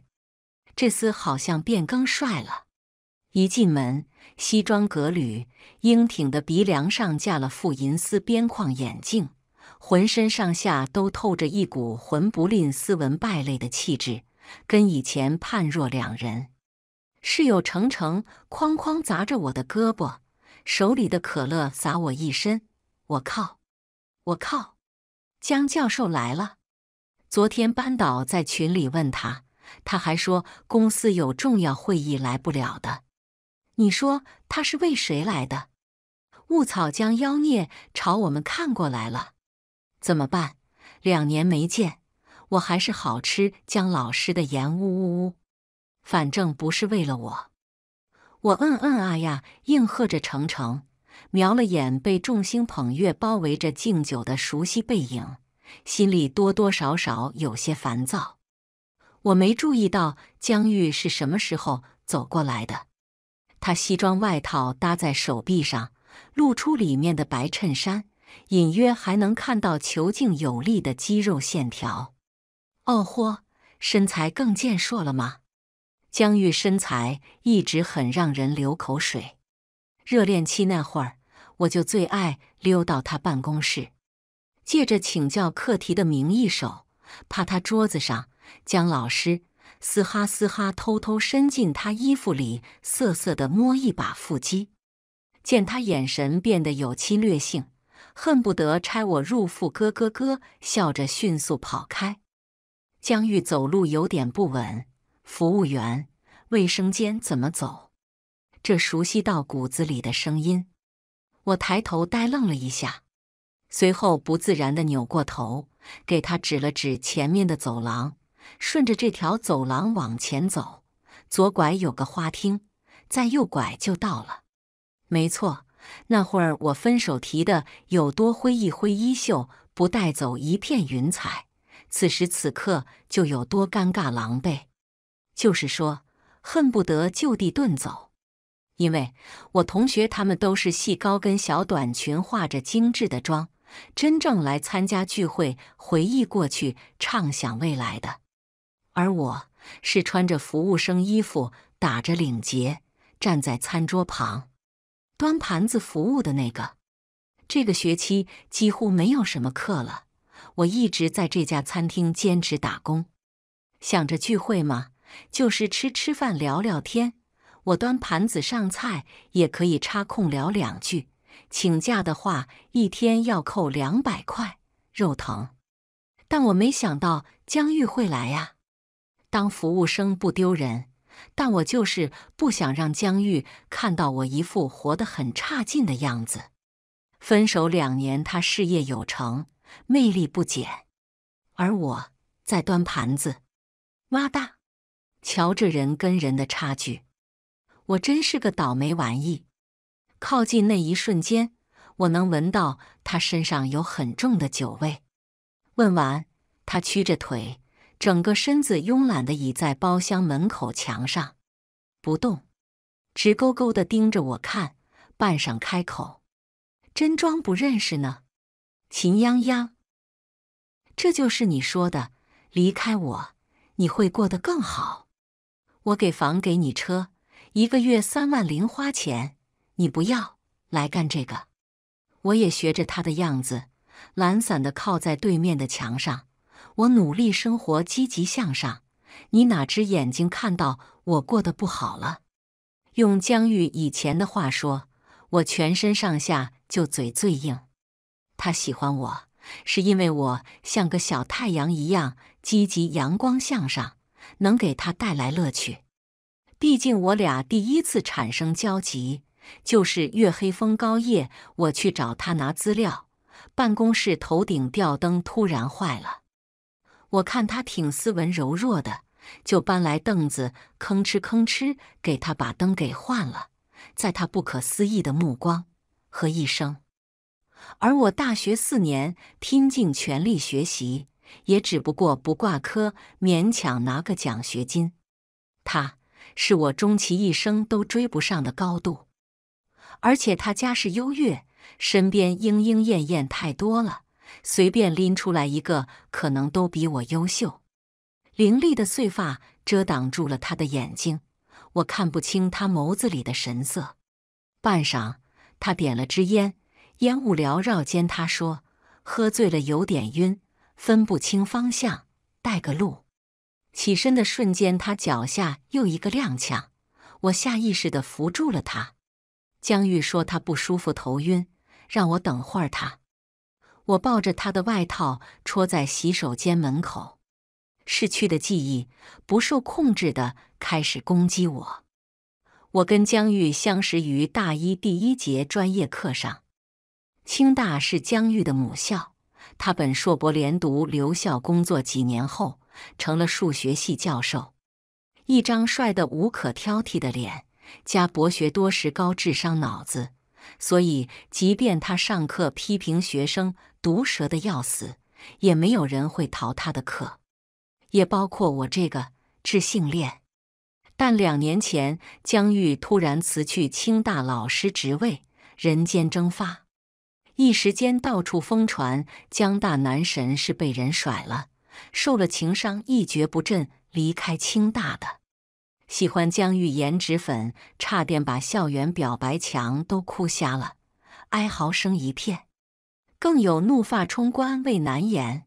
[SPEAKER 1] 这厮好像变更帅了。一进门，西装革履，英挺的鼻梁上架了副银丝边框眼镜，浑身上下都透着一股混不吝、斯文败类的气质，跟以前判若两人。室友程程哐哐砸着我的胳膊，手里的可乐洒我一身。我靠！我靠！江教授来了。昨天班导在群里问他，他还说公司有重要会议来不了的。你说他是为谁来的？雾草，江妖孽朝我们看过来了，怎么办？两年没见，我还是好吃江老师的盐。呜呜呜！反正不是为了我，我嗯嗯啊呀应和着程程。瞄了眼被众星捧月包围着敬酒的熟悉背影，心里多多少少有些烦躁。我没注意到江玉是什么时候走过来的。他西装外套搭在手臂上，露出里面的白衬衫，隐约还能看到遒劲有力的肌肉线条。哦豁，身材更健硕了吗？江玉身材一直很让人流口水。热恋期那会儿，我就最爱溜到他办公室，借着请教课题的名义，手趴他桌子上，将老师嘶哈嘶哈，偷偷伸进他衣服里，瑟瑟的摸一把腹肌。见他眼神变得有侵略性，恨不得拆我入腹，咯咯咯笑着迅速跑开。江玉走路有点不稳，服务员，卫生间怎么走？这熟悉到骨子里的声音，我抬头呆愣了一下，随后不自然的扭过头，给他指了指前面的走廊，顺着这条走廊往前走，左拐有个花厅，再右拐就到了。没错，那会儿我分手提的有多挥一挥衣袖，不带走一片云彩，此时此刻就有多尴尬狼狈，就是说，恨不得就地遁走。因为我同学他们都是细高跟小短裙，化着精致的妆，真正来参加聚会、回忆过去、畅想未来的。而我是穿着服务生衣服，打着领结，站在餐桌旁，端盘子服务的那个。这个学期几乎没有什么课了，我一直在这家餐厅兼职打工。想着聚会嘛，就是吃吃饭、聊聊天。我端盘子上菜也可以插空聊两句。请假的话，一天要扣两百块，肉疼。但我没想到江玉会来呀。当服务生不丢人，但我就是不想让江玉看到我一副活得很差劲的样子。分手两年，他事业有成，魅力不减，而我在端盘子。妈大，瞧这人跟人的差距。我真是个倒霉玩意。靠近那一瞬间，我能闻到他身上有很重的酒味。问完，他屈着腿，整个身子慵懒地倚在包厢门口墙上，不动，直勾勾地盯着我看。半晌，开口：“真装不认识呢，秦泱泱。这就是你说的，离开我，你会过得更好。我给房，给你车。”一个月三万零花钱，你不要来干这个。我也学着他的样子，懒散的靠在对面的墙上。我努力生活，积极向上。你哪只眼睛看到我过得不好了？用江玉以前的话说，我全身上下就嘴最硬。他喜欢我，是因为我像个小太阳一样积极、阳光向上，能给他带来乐趣。毕竟我俩第一次产生交集，就是月黑风高夜，我去找他拿资料，办公室头顶吊灯突然坏了，我看他挺斯文柔弱的，就搬来凳子，吭哧吭哧给他把灯给换了，在他不可思议的目光和一声。而我大学四年拼尽全力学习，也只不过不挂科，勉强拿个奖学金，他。是我终其一生都追不上的高度，而且他家世优越，身边莺莺燕燕太多了，随便拎出来一个可能都比我优秀。凌厉的碎发遮挡住了他的眼睛，我看不清他眸子里的神色。半晌，他点了支烟，烟雾缭绕间，他说：“喝醉了有点晕，分不清方向，带个路。”起身的瞬间，他脚下又一个踉跄，我下意识地扶住了他。江玉说他不舒服，头晕，让我等会儿他。我抱着他的外套戳在洗手间门口，逝去的记忆不受控制的开始攻击我。我跟江玉相识于大一第一节专业课上，清大是江玉的母校，他本硕博连读，留校工作几年后。成了数学系教授，一张帅得无可挑剔的脸，加博学多识、高智商脑子，所以即便他上课批评学生毒舌的要死，也没有人会逃他的课，也包括我这个智性恋。但两年前，江玉突然辞去清大老师职位，人间蒸发，一时间到处疯传江大男神是被人甩了。受了情伤，一蹶不振，离开清大的。喜欢江玉颜值粉，差点把校园表白墙都哭瞎了，哀嚎声一片。更有怒发冲冠，为难言，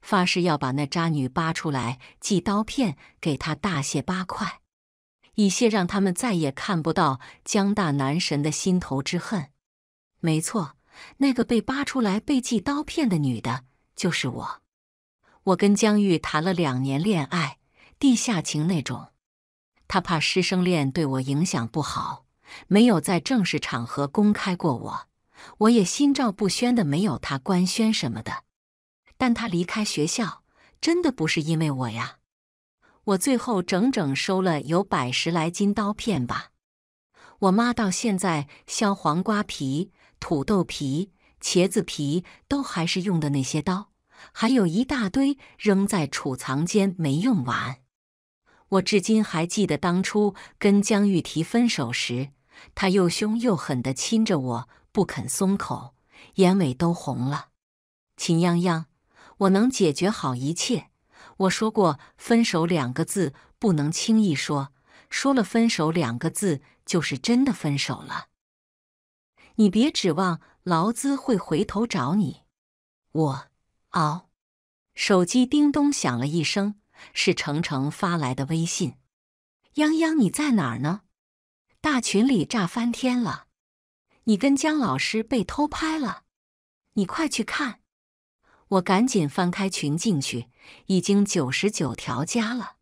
[SPEAKER 1] 发誓要把那渣女扒出来，寄刀片给她，大卸八块，以泄让他们再也看不到江大男神的心头之恨。没错，那个被扒出来被寄刀片的女的，就是我。我跟江玉谈了两年恋爱，地下情那种。他怕师生恋对我影响不好，没有在正式场合公开过我。我也心照不宣的，没有他官宣什么的。但他离开学校，真的不是因为我呀。我最后整整收了有百十来斤刀片吧。我妈到现在削黄瓜皮、土豆皮、茄子皮，都还是用的那些刀。还有一大堆扔在储藏间没用完，我至今还记得当初跟江玉提分手时，他又凶又狠的亲着我不肯松口，眼尾都红了。秦泱泱，我能解决好一切。我说过，分手两个字不能轻易说，说了分手两个字就是真的分手了。你别指望劳资会回头找你，我。哦，手机叮咚响了一声，是程程发来的微信：“泱泱你在哪儿呢？大群里炸翻天了，你跟姜老师被偷拍了，你快去看！”我赶紧翻开群进去，已经九十九条加了，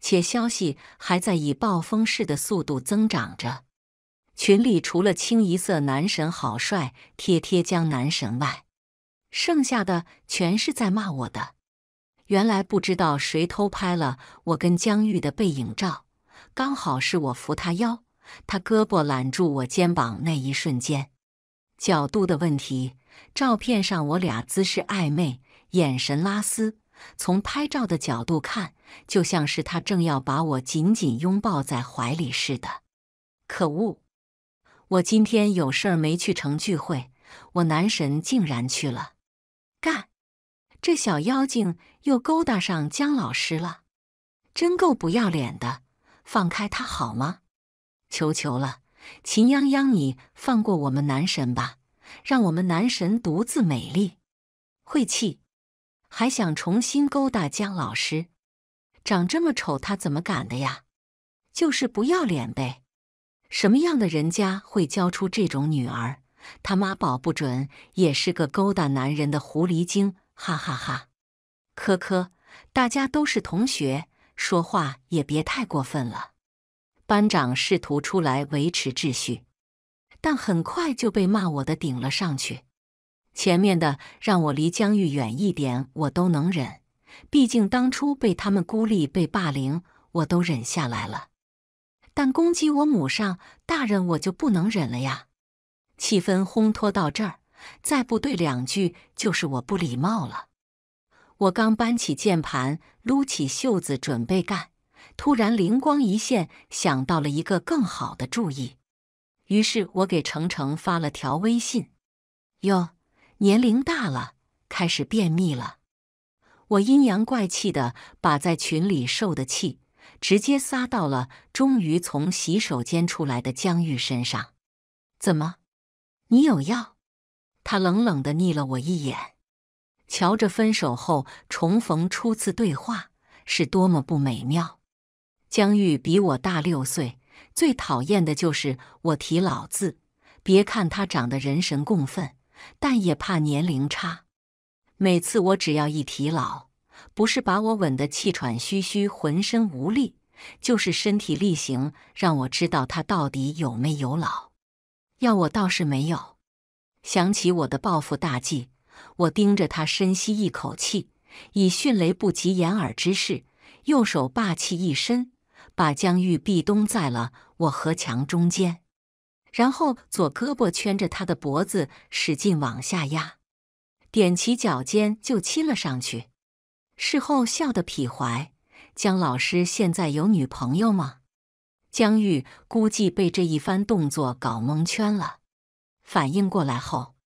[SPEAKER 1] 且消息还在以暴风式的速度增长着。群里除了清一色男神好帅贴贴江男神外。剩下的全是在骂我的。原来不知道谁偷拍了我跟江玉的背影照，刚好是我扶他腰，他胳膊揽住我肩膀那一瞬间。角度的问题，照片上我俩姿势暧昧，眼神拉丝，从拍照的角度看，就像是他正要把我紧紧拥抱在怀里似的。可恶！我今天有事儿没去成聚会，我男神竟然去了。这小妖精又勾搭上江老师了，真够不要脸的！放开他好吗？求求了，秦泱泱，你放过我们男神吧，让我们男神独自美丽。晦气，还想重新勾搭江老师？长这么丑，他怎么敢的呀？就是不要脸呗！什么样的人家会教出这种女儿？他妈保不准也是个勾搭男人的狐狸精。哈哈哈，科科，大家都是同学，说话也别太过分了。班长试图出来维持秩序，但很快就被骂我的顶了上去。前面的让我离江玉远一点，我都能忍，毕竟当初被他们孤立、被霸凌，我都忍下来了。但攻击我母上大人，我就不能忍了呀！气氛烘托到这儿。再不对两句，就是我不礼貌了。我刚搬起键盘，撸起袖子准备干，突然灵光一现，想到了一个更好的主意。于是我给程程发了条微信：“哟，年龄大了，开始便秘了。”我阴阳怪气的把在群里受的气，直接撒到了终于从洗手间出来的江玉身上。怎么？你有药？他冷冷的睨了我一眼，瞧着分手后重逢初次对话是多么不美妙。江玉比我大六岁，最讨厌的就是我提老字。别看他长得人神共愤，但也怕年龄差。每次我只要一提老，不是把我吻得气喘吁吁、浑身无力，就是身体力行让我知道他到底有没有老。要我倒是没有。想起我的报复大计，我盯着他，深吸一口气，以迅雷不及掩耳之势，右手霸气一伸，把江玉壁咚在了我和墙中间，然后左胳膊圈着他的脖子，使劲往下压，踮起脚尖就亲了上去。事后笑得痞怀，江老师现在有女朋友吗？江玉估计被这一番动作搞蒙圈了。反应过来后，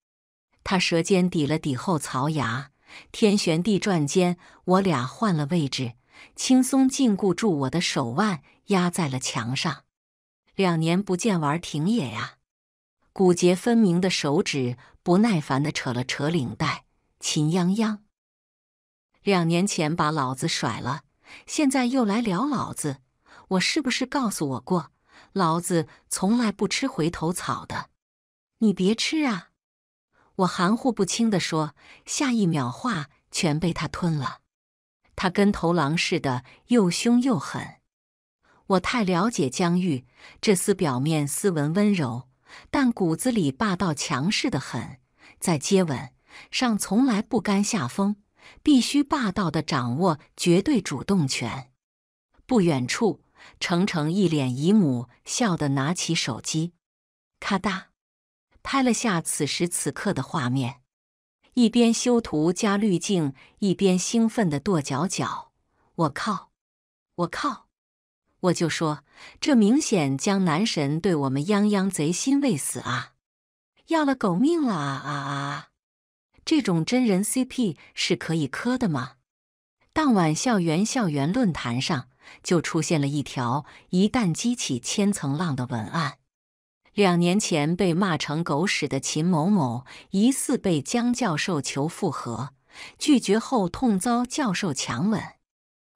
[SPEAKER 1] 他舌尖抵了抵后槽牙，天旋地转间，我俩换了位置，轻松禁锢住我的手腕，压在了墙上。两年不见玩挺野呀，骨节分明的手指不耐烦的扯了扯领带，秦泱泱，两年前把老子甩了，现在又来撩老子，我是不是告诉我过，老子从来不吃回头草的？你别吃啊！我含糊不清地说，下一秒话全被他吞了。他跟头狼似的，又凶又狠。我太了解江玉这厮，表面斯文温柔，但骨子里霸道强势的很，在接吻上从来不甘下风，必须霸道的掌握绝对主动权。不远处，程程一脸姨母笑的拿起手机，咔哒。拍了下此时此刻的画面，一边修图加滤镜，一边兴奋的跺脚脚。我靠！我靠！我就说，这明显江男神对我们泱泱贼心未死啊！要了狗命了啊啊啊！这种真人 CP 是可以磕的吗？当晚校园校园论坛上就出现了一条“一旦激起千层浪”的文案。两年前被骂成狗屎的秦某某，疑似被江教授求复合，拒绝后痛遭教授强吻。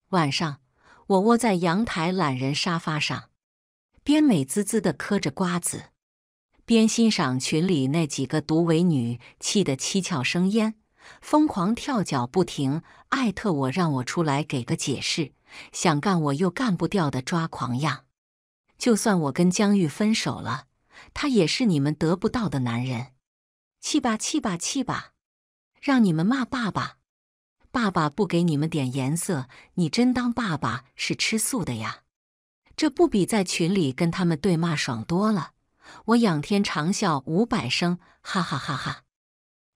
[SPEAKER 1] 晚上，我窝在阳台懒人沙发上，边美滋滋的嗑着瓜子，边欣赏群里那几个毒唯女气得七窍生烟，疯狂跳脚不停艾特我，让我出来给个解释，想干我又干不掉的抓狂样。就算我跟江玉分手了。他也是你们得不到的男人，气吧气吧气吧，让你们骂爸爸，爸爸不给你们点颜色，你真当爸爸是吃素的呀？这不比在群里跟他们对骂爽多了？我仰天长笑五百声，哈哈哈哈！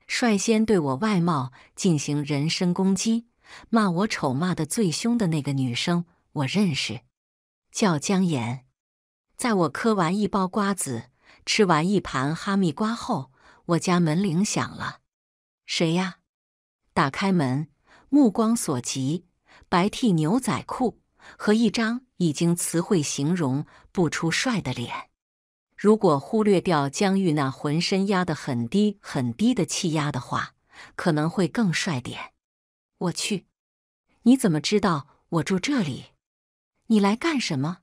[SPEAKER 1] 率先对我外貌进行人身攻击，骂我丑骂的最凶的那个女生，我认识，叫江妍。在我嗑完一包瓜子。吃完一盘哈密瓜后，我家门铃响了。谁呀？打开门，目光所及，白 T 牛仔裤和一张已经词汇形容不出帅的脸。如果忽略掉江玉那浑身压得很低很低的气压的话，可能会更帅点。我去，你怎么知道我住这里？你来干什么？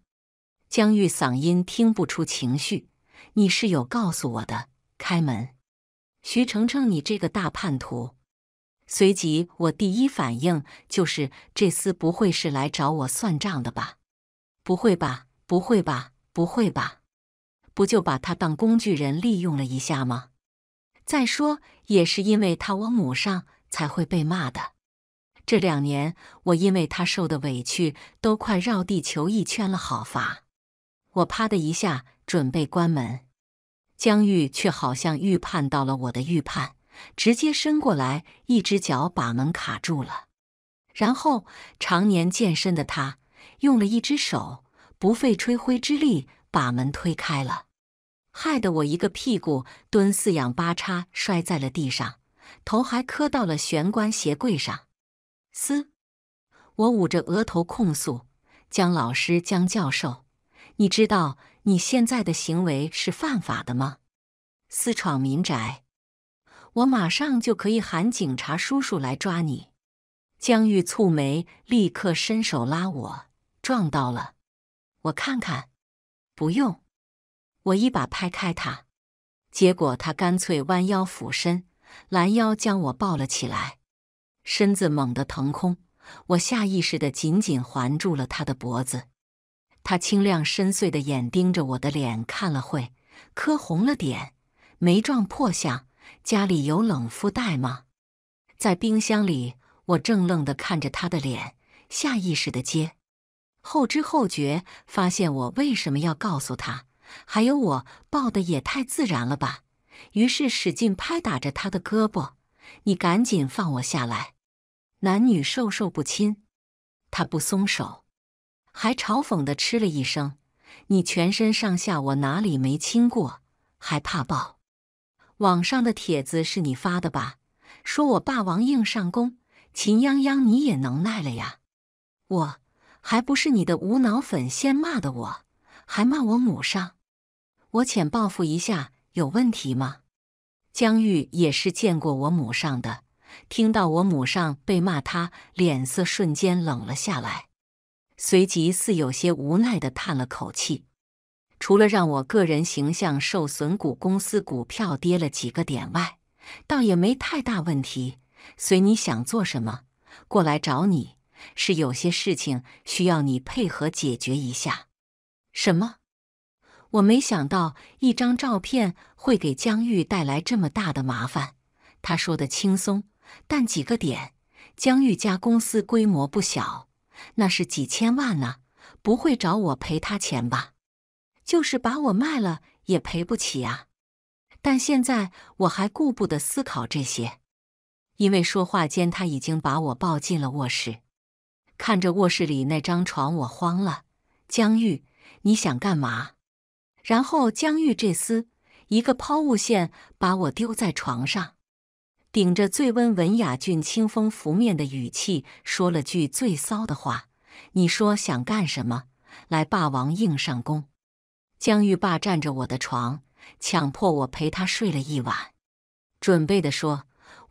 [SPEAKER 1] 江玉嗓音听不出情绪。你室友告诉我的，开门。徐程程，你这个大叛徒！随即，我第一反应就是这厮不会是来找我算账的吧？不会吧？不会吧？不会吧？不就把他当工具人利用了一下吗？再说，也是因为他我母上才会被骂的。这两年我因为他受的委屈都快绕地球一圈了，好伐？我啪的一下准备关门。江玉却好像预判到了我的预判，直接伸过来一只脚把门卡住了。然后常年健身的他用了一只手，不费吹灰之力把门推开了，害得我一个屁股蹲四仰八叉摔在了地上，头还磕到了玄关鞋柜上。嘶！我捂着额头控诉江老师、江教授，你知道？你现在的行为是犯法的吗？私闯民宅，我马上就可以喊警察叔叔来抓你。江玉蹙眉，立刻伸手拉我，撞到了，我看看，不用，我一把拍开他，结果他干脆弯腰俯身，拦腰将我抱了起来，身子猛地腾空，我下意识的紧紧环住了他的脖子。他清亮深邃的眼盯着我的脸看了会，磕红了点，没撞破。相。家里有冷敷袋吗？在冰箱里。我怔愣的看着他的脸，下意识的接，后知后觉发现我为什么要告诉他。还有我抱的也太自然了吧。于是使劲拍打着他的胳膊，你赶紧放我下来，男女授受不亲。他不松手。还嘲讽的嗤了一声：“你全身上下我哪里没亲过，还怕抱？”网上的帖子是你发的吧？说我霸王硬上弓，秦泱泱你也能耐了呀？我还不是你的无脑粉先骂的，我还骂我母上，我浅报复一下有问题吗？江玉也是见过我母上的，听到我母上被骂，他脸色瞬间冷了下来。随即，似有些无奈的叹了口气。除了让我个人形象受损，股公司股票跌了几个点外，倒也没太大问题。随你想做什么，过来找你，是有些事情需要你配合解决一下。什么？我没想到一张照片会给江玉带来这么大的麻烦。他说的轻松，但几个点，江玉家公司规模不小。那是几千万呢，不会找我赔他钱吧？就是把我卖了也赔不起啊！但现在我还顾不得思考这些，因为说话间他已经把我抱进了卧室。看着卧室里那张床，我慌了。江玉，你想干嘛？然后江玉这厮一个抛物线把我丢在床上。顶着最温文雅俊、清风拂面的语气，说了句最骚的话：“你说想干什么？来，霸王硬上弓。”江玉霸占着我的床，强迫我陪他睡了一晚。准备的说：“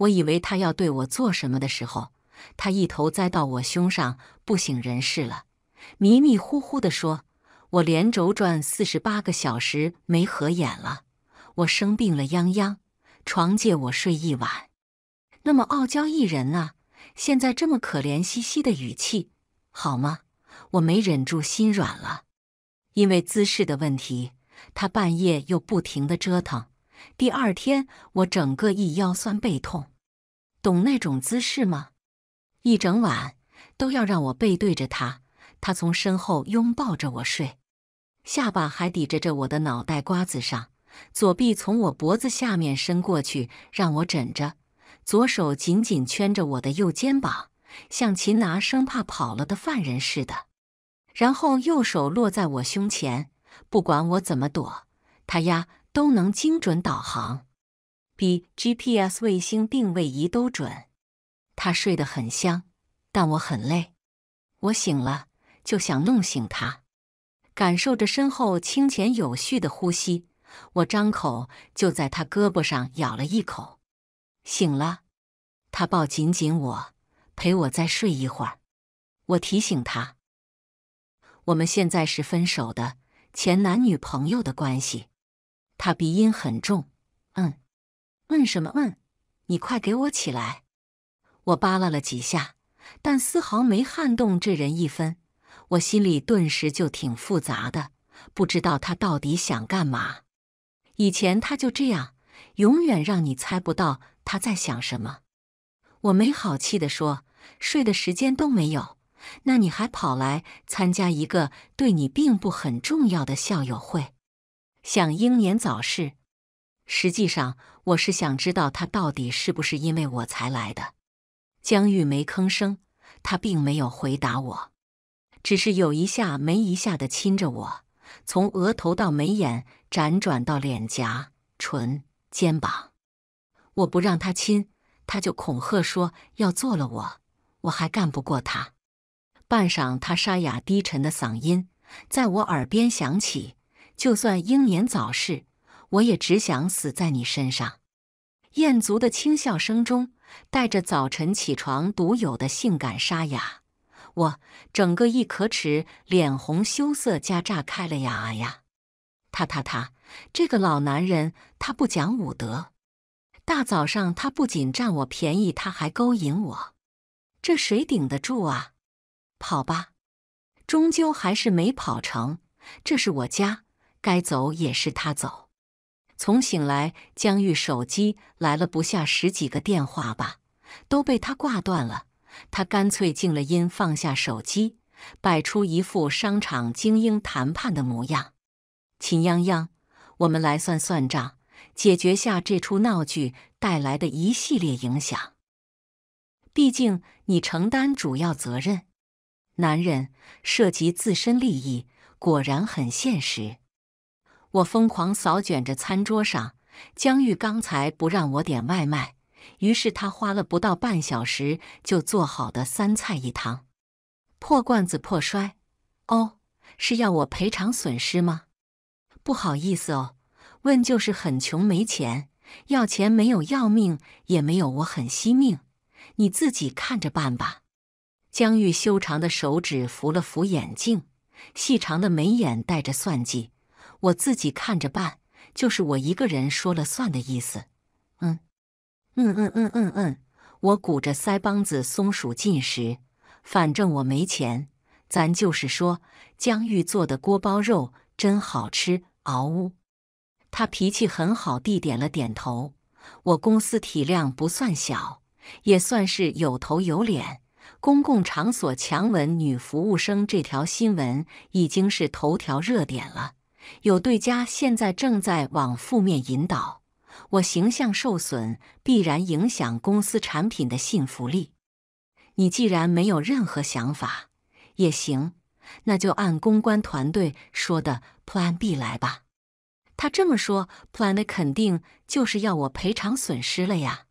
[SPEAKER 1] 我以为他要对我做什么的时候，他一头栽到我胸上，不省人事了。迷迷糊糊的说：我连轴转四十八个小时没合眼了，我生病了，泱泱，床借我睡一晚。”那么傲娇一人啊，现在这么可怜兮兮的语气，好吗？我没忍住心软了，因为姿势的问题，他半夜又不停的折腾，第二天我整个一腰酸背痛。懂那种姿势吗？一整晚都要让我背对着他，他从身后拥抱着我睡，下巴还抵着着我的脑袋瓜子上，左臂从我脖子下面伸过去让我枕着。左手紧紧圈着我的右肩膀，像擒拿生怕跑了的犯人似的。然后右手落在我胸前，不管我怎么躲，他呀都能精准导航，比 GPS 卫星定位仪都准。他睡得很香，但我很累。我醒了就想弄醒他，感受着身后清浅有序的呼吸，我张口就在他胳膊上咬了一口。醒了，他抱紧紧我，陪我再睡一会儿。我提醒他，我们现在是分手的前男女朋友的关系。他鼻音很重，嗯，嗯什么嗯？你快给我起来！我扒拉了几下，但丝毫没撼动这人一分。我心里顿时就挺复杂的，不知道他到底想干嘛。以前他就这样。永远让你猜不到他在想什么，我没好气地说：“睡的时间都没有，那你还跑来参加一个对你并不很重要的校友会，想英年早逝？实际上，我是想知道他到底是不是因为我才来的。”江玉没吭声，他并没有回答我，只是有一下没一下地亲着我，从额头到眉眼，辗转到脸颊、唇。肩膀，我不让他亲，他就恐吓说要做了我，我还干不过他。半晌，他沙哑低沉的嗓音在我耳边响起：“就算英年早逝，我也只想死在你身上。”燕族的轻笑声中带着早晨起床独有的性感沙哑，我整个一可耻，脸红、羞涩加炸开了呀呀，他他他。这个老男人，他不讲武德。大早上，他不仅占我便宜，他还勾引我，这谁顶得住啊？跑吧，终究还是没跑成。这是我家，该走也是他走。从醒来，江玉手机来了不下十几个电话吧，都被他挂断了。他干脆静了音，放下手机，摆出一副商场精英谈判的模样。秦泱泱。我们来算算账，解决下这出闹剧带来的一系列影响。毕竟你承担主要责任，男人涉及自身利益，果然很现实。我疯狂扫卷着餐桌上，江玉刚才不让我点外卖，于是他花了不到半小时就做好的三菜一汤。破罐子破摔，哦，是要我赔偿损失吗？不好意思哦，问就是很穷，没钱，要钱没有，要命也没有，我很惜命，你自己看着办吧。江玉修长的手指扶了扶眼镜，细长的眉眼带着算计，我自己看着办，就是我一个人说了算的意思。嗯，嗯嗯嗯嗯嗯，我鼓着腮帮子，松鼠进食，反正我没钱，咱就是说，江玉做的锅包肉真好吃。嗷呜，他脾气很好地点了点头。我公司体量不算小，也算是有头有脸。公共场所强吻女服务生这条新闻已经是头条热点了，有对家现在正在往负面引导，我形象受损必然影响公司产品的信服力。你既然没有任何想法，也行。那就按公关团队说的 Plan B 来吧。他这么说，Plan 肯定就是要我赔偿损失了呀。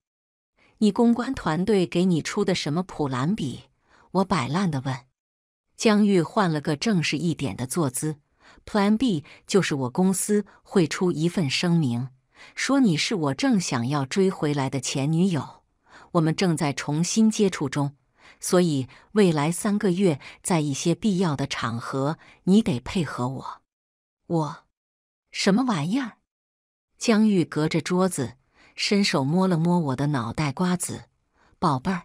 [SPEAKER 1] 你公关团队给你出的什么普兰比？我摆烂的问。江玉换了个正式一点的坐姿。Plan B 就是我公司会出一份声明，说你是我正想要追回来的前女友，我们正在重新接触中。所以，未来三个月，在一些必要的场合，你得配合我。我什么玩意儿？江玉隔着桌子伸手摸了摸我的脑袋瓜子，宝贝儿，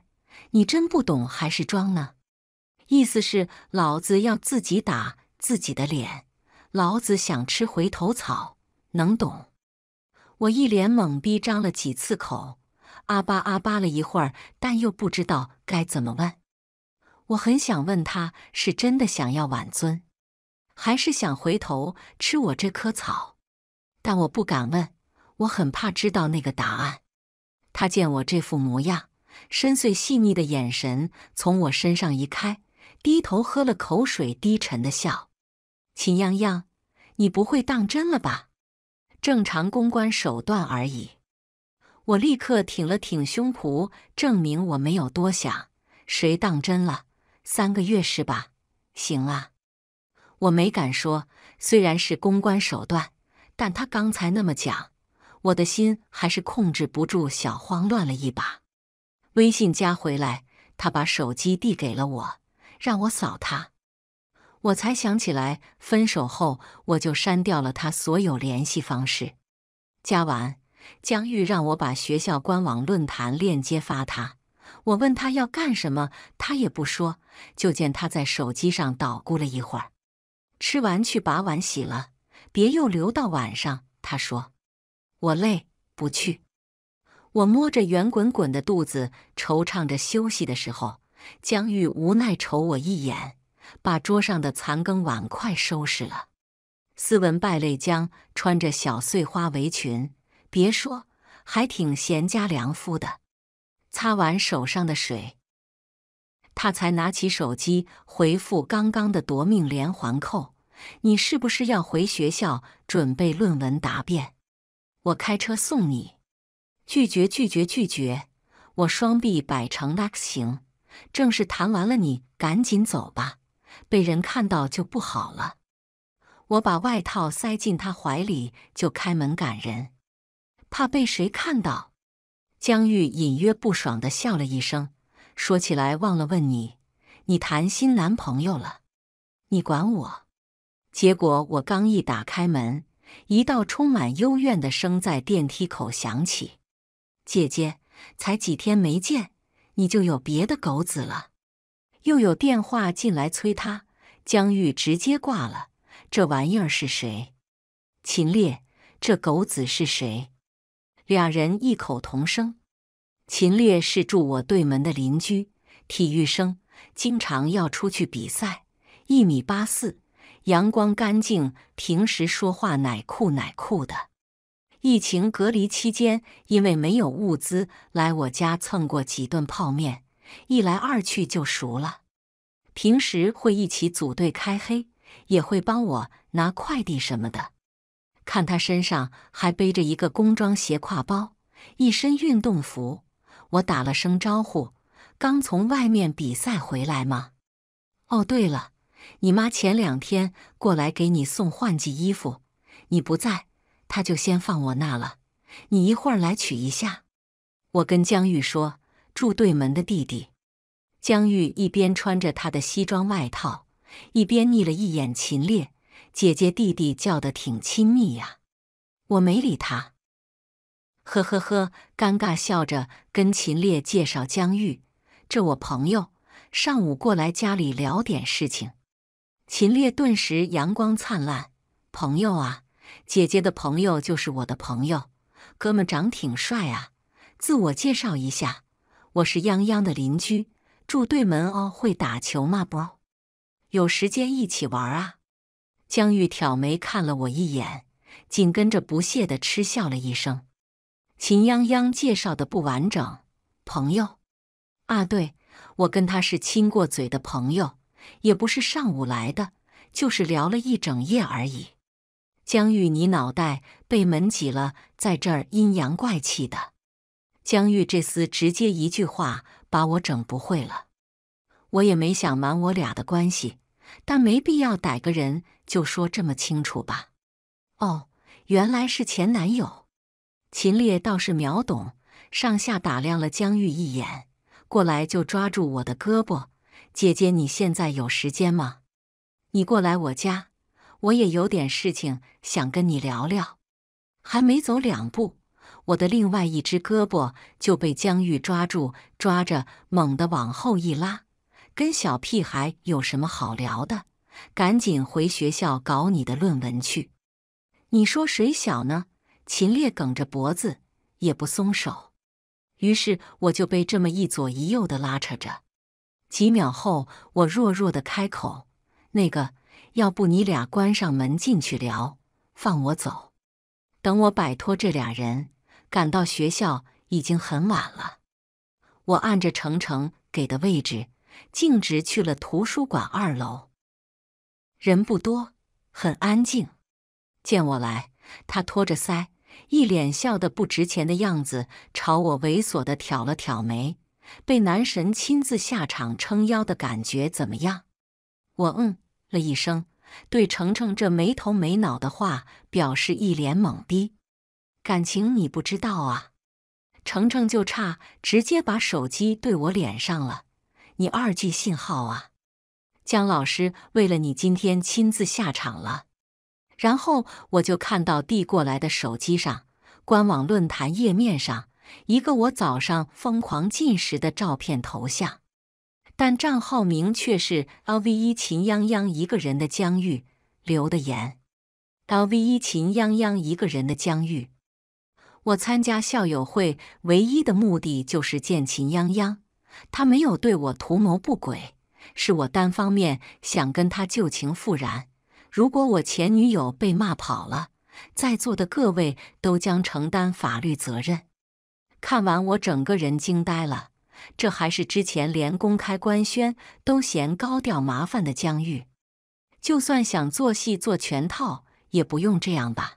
[SPEAKER 1] 你真不懂还是装呢？意思是老子要自己打自己的脸，老子想吃回头草，能懂？我一脸懵逼，张了几次口。阿巴阿巴了一会儿，但又不知道该怎么问。我很想问他是真的想要晚尊，还是想回头吃我这棵草，但我不敢问，我很怕知道那个答案。他见我这副模样，深邃细腻的眼神从我身上移开，低头喝了口水，低沉的笑：“秦泱泱，你不会当真了吧？正常公关手段而已。”我立刻挺了挺胸脯，证明我没有多想。谁当真了？三个月是吧？行啊，我没敢说，虽然是公关手段，但他刚才那么讲，我的心还是控制不住，小慌乱了一把。微信加回来，他把手机递给了我，让我扫他。我才想起来，分手后我就删掉了他所有联系方式。加完。江玉让我把学校官网论坛链接发他，我问他要干什么，他也不说，就见他在手机上捣鼓了一会儿。吃完去把碗洗了，别又留到晚上。他说：“我累，不去。”我摸着圆滚滚的肚子，惆怅着休息的时候，江玉无奈瞅我一眼，把桌上的残羹碗筷收拾了。斯文败类江穿着小碎花围裙。别说，还挺贤家良夫的。擦完手上的水，他才拿起手机回复刚刚的夺命连环扣：“你是不是要回学校准备论文答辩？我开车送你。”拒绝拒绝拒绝！我双臂摆成 X 形，正式谈完了，你赶紧走吧，被人看到就不好了。我把外套塞进他怀里，就开门赶人。怕被谁看到，江玉隐约不爽的笑了一声，说：“起来忘了问你，你谈新男朋友了？你管我！”结果我刚一打开门，一道充满幽怨的声在电梯口响起：“姐姐，才几天没见，你就有别的狗子了！”又有电话进来催他，江玉直接挂了。这玩意儿是谁？秦烈，这狗子是谁？两人异口同声：“秦烈是住我对门的邻居，体育生，经常要出去比赛，一米八四，阳光干净，平时说话奶酷奶酷的。疫情隔离期间，因为没有物资，来我家蹭过几顿泡面，一来二去就熟了。平时会一起组队开黑，也会帮我拿快递什么的。”看他身上还背着一个工装斜挎包，一身运动服，我打了声招呼：“刚从外面比赛回来吗？”“哦，对了，你妈前两天过来给你送换季衣服，你不在，她就先放我那了，你一会儿来取一下。”我跟江玉说：“住对门的弟弟。”江玉一边穿着他的西装外套，一边睨了一眼秦烈。姐姐弟弟叫的挺亲密呀，我没理他。呵呵呵，尴尬笑着跟秦烈介绍江玉，这我朋友，上午过来家里聊点事情。秦烈顿时阳光灿烂，朋友啊，姐姐的朋友就是我的朋友，哥们长挺帅啊，自我介绍一下，我是泱泱的邻居，住对门哦。会打球吗不，有时间一起玩啊。江玉挑眉看了我一眼，紧跟着不屑地嗤笑了一声。秦泱泱介绍的不完整，朋友啊，对我跟他是亲过嘴的朋友，也不是上午来的，就是聊了一整夜而已。江玉，你脑袋被门挤了，在这儿阴阳怪气的。江玉这厮直接一句话把我整不会了。我也没想瞒我俩的关系，但没必要逮个人。就说这么清楚吧。哦，原来是前男友。秦烈倒是秒懂，上下打量了江玉一眼，过来就抓住我的胳膊：“姐姐，你现在有时间吗？你过来我家，我也有点事情想跟你聊聊。”还没走两步，我的另外一只胳膊就被江玉抓住，抓着猛地往后一拉：“跟小屁孩有什么好聊的？”赶紧回学校搞你的论文去！你说谁小呢？秦烈梗着脖子也不松手。于是我就被这么一左一右的拉扯着。几秒后，我弱弱的开口：“那个，要不你俩关上门进去聊，放我走。”等我摆脱这俩人，赶到学校已经很晚了。我按着程程给的位置，径直去了图书馆二楼。人不多，很安静。见我来，他托着腮，一脸笑得不值钱的样子，朝我猥琐的挑了挑眉。被男神亲自下场撑腰的感觉怎么样？我嗯了一声，对程程这没头没脑的话表示一脸懵逼。感情你不知道啊？程程就差直接把手机对我脸上了，你二 G 信号啊？姜老师为了你今天亲自下场了，然后我就看到递过来的手机上，官网论坛页面上一个我早上疯狂进食的照片头像，但账号名却是 L V 一秦泱泱一个人的疆域留的言，L V 一秦泱泱一个人的疆域。我参加校友会唯一的目的就是见秦泱泱，他没有对我图谋不轨。是我单方面想跟他旧情复燃。如果我前女友被骂跑了，在座的各位都将承担法律责任。看完我整个人惊呆了，这还是之前连公开官宣都嫌高调麻烦的江玉，就算想做戏做全套也不用这样吧？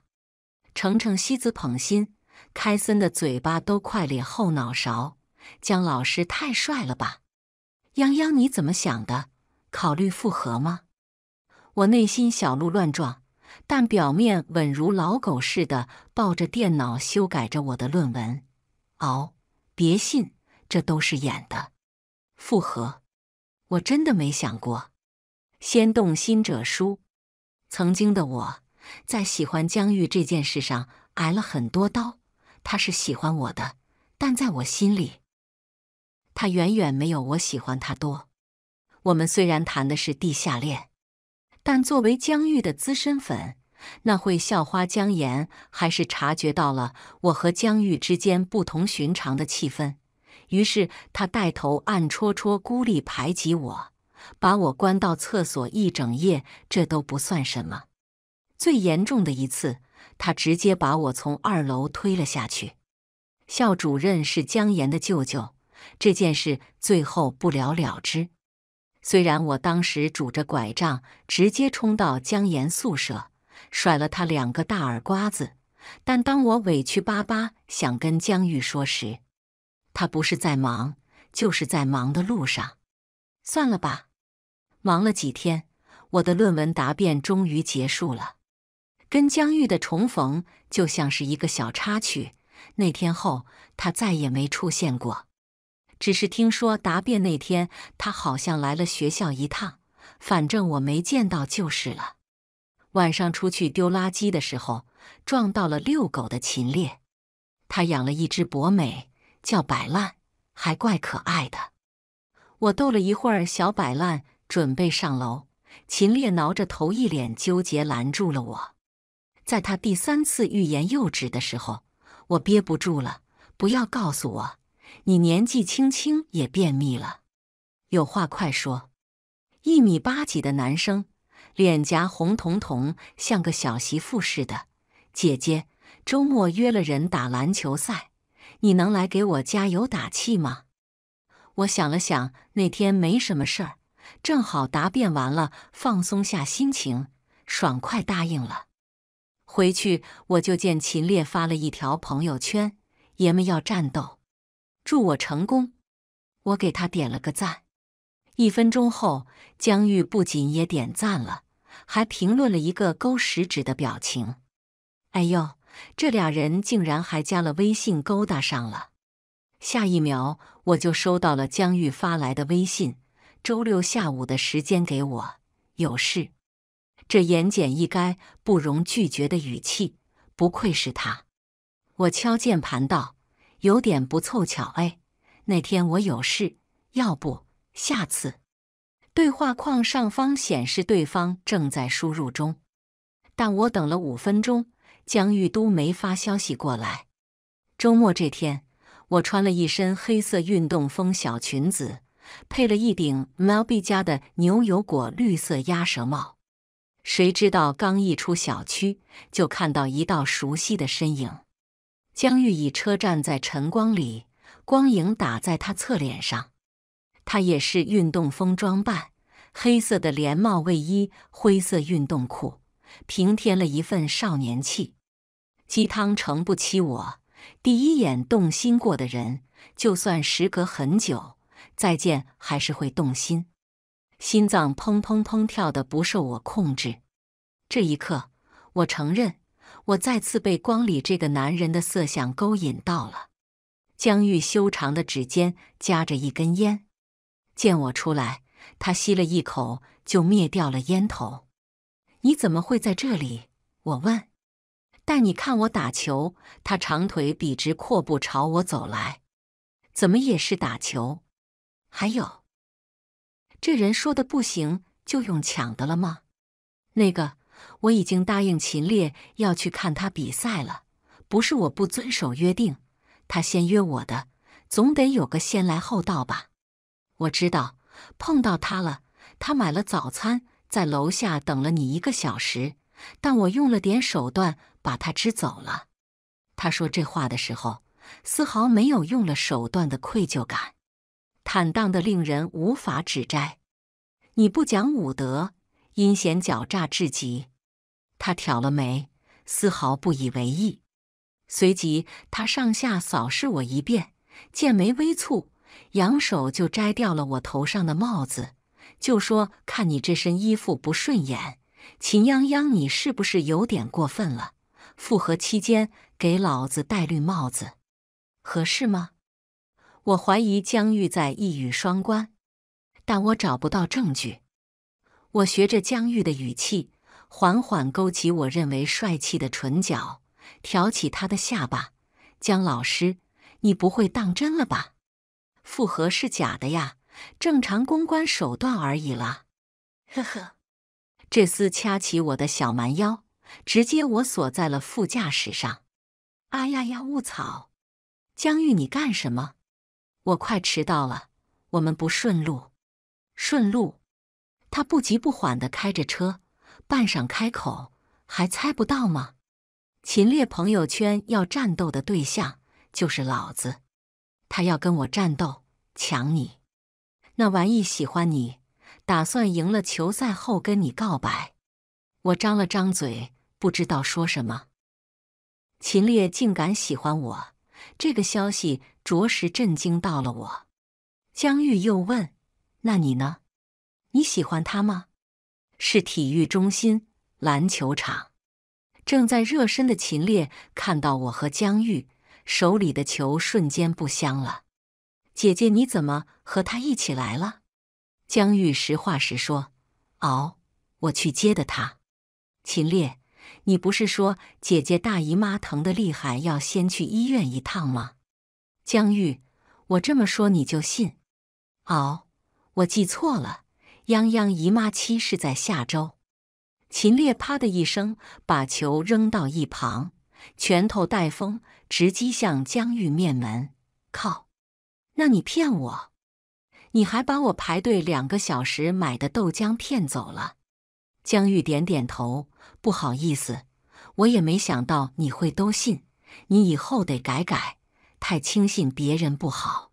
[SPEAKER 1] 程程西子捧心，开森的嘴巴都快咧后脑勺，江老师太帅了吧！泱泱，你怎么想的？考虑复合吗？我内心小鹿乱撞，但表面稳如老狗似的抱着电脑修改着我的论文。熬，别信，这都是演的。复合？我真的没想过。先动心者输。曾经的我在喜欢江玉这件事上挨了很多刀。他是喜欢我的，但在我心里。他远远没有我喜欢他多。我们虽然谈的是地下恋，但作为江玉的资深粉，那会校花江岩还是察觉到了我和江玉之间不同寻常的气氛。于是他带头暗戳戳孤立排挤我，把我关到厕所一整夜。这都不算什么，最严重的一次，他直接把我从二楼推了下去。校主任是江岩的舅舅。这件事最后不了了之。虽然我当时拄着拐杖直接冲到江岩宿舍，甩了他两个大耳瓜子，但当我委屈巴巴想跟江玉说时，他不是在忙，就是在忙的路上。算了吧，忙了几天，我的论文答辩终于结束了。跟江玉的重逢就像是一个小插曲。那天后，他再也没出现过。只是听说答辩那天他好像来了学校一趟，反正我没见到就是了。晚上出去丢垃圾的时候，撞到了遛狗的秦烈，他养了一只博美，叫摆烂，还怪可爱的。我逗了一会儿小摆烂，准备上楼，秦烈挠着头，一脸纠结，拦住了我。在他第三次欲言又止的时候，我憋不住了，不要告诉我。你年纪轻轻也便秘了，有话快说。一米八几的男生，脸颊红彤彤，像个小媳妇似的。姐姐，周末约了人打篮球赛，你能来给我加油打气吗？我想了想，那天没什么事儿，正好答辩完了，放松下心情，爽快答应了。回去我就见秦烈发了一条朋友圈：“爷们要战斗。”祝我成功！我给他点了个赞。一分钟后，江玉不仅也点赞了，还评论了一个勾食指的表情。哎呦，这俩人竟然还加了微信勾搭上了。下一秒，我就收到了江玉发来的微信：周六下午的时间给我，有事。这言简意赅、不容拒绝的语气，不愧是他。我敲键盘道。有点不凑巧哎，那天我有事，要不下次？对话框上方显示对方正在输入中，但我等了五分钟，江玉都没发消息过来。周末这天，我穿了一身黑色运动风小裙子，配了一顶 Melby 家的牛油果绿色鸭舌帽。谁知道刚一出小区，就看到一道熟悉的身影。江玉以车站在晨光里，光影打在他侧脸上，他也是运动风装扮，黑色的连帽卫衣，灰色运动裤，平添了一份少年气。鸡汤盛不起我，第一眼动心过的人，就算时隔很久再见，还是会动心，心脏砰砰砰跳的不受我控制。这一刻，我承认。我再次被光里这个男人的色相勾引到了。江玉修长的指尖夹着一根烟，见我出来，他吸了一口就灭掉了烟头。你怎么会在这里？我问。但你看我打球，他长腿笔直阔步朝我走来，怎么也是打球。还有，这人说的不行就用抢的了吗？那个。我已经答应秦烈要去看他比赛了，不是我不遵守约定。他先约我的，总得有个先来后到吧。我知道碰到他了，他买了早餐，在楼下等了你一个小时，但我用了点手段把他支走了。他说这话的时候，丝毫没有用了手段的愧疚感，坦荡的令人无法指摘。你不讲武德，阴险狡诈至极。他挑了眉，丝毫不以为意。随即，他上下扫视我一遍，剑眉微蹙，扬手就摘掉了我头上的帽子，就说：“看你这身衣服不顺眼，秦泱泱，你是不是有点过分了？复合期间给老子戴绿帽子，合适吗？”我怀疑江玉在一语双关，但我找不到证据。我学着江玉的语气。缓缓勾起我认为帅气的唇角，挑起他的下巴。江老师，你不会当真了吧？复合是假的呀，正常公关手段而已啦。呵呵，这厮掐起我的小蛮腰，直接我锁在了副驾驶上。啊呀呀！雾草，江玉，你干什么？我快迟到了。我们不顺路。顺路。他不急不缓的开着车。半晌开口，还猜不到吗？秦烈朋友圈要战斗的对象就是老子，他要跟我战斗，抢你那玩意。喜欢你，打算赢了球赛后跟你告白。我张了张嘴，不知道说什么。秦烈竟敢喜欢我，这个消息着实震惊到了我。江玉又问：“那你呢？你喜欢他吗？”是体育中心篮球场，正在热身的秦烈看到我和江玉手里的球，瞬间不香了。姐姐，你怎么和他一起来了？江玉实话实说：“哦，我去接的他。”秦烈，你不是说姐姐大姨妈疼的厉害，要先去医院一趟吗？江玉，我这么说你就信？哦，我记错了。泱泱姨妈期是在下周。秦烈啪的一声把球扔到一旁，拳头带风，直击向江玉面门。靠！那你骗我？你还把我排队两个小时买的豆浆骗走了？江玉点点头，不好意思，我也没想到你会都信。你以后得改改，太轻信别人不好。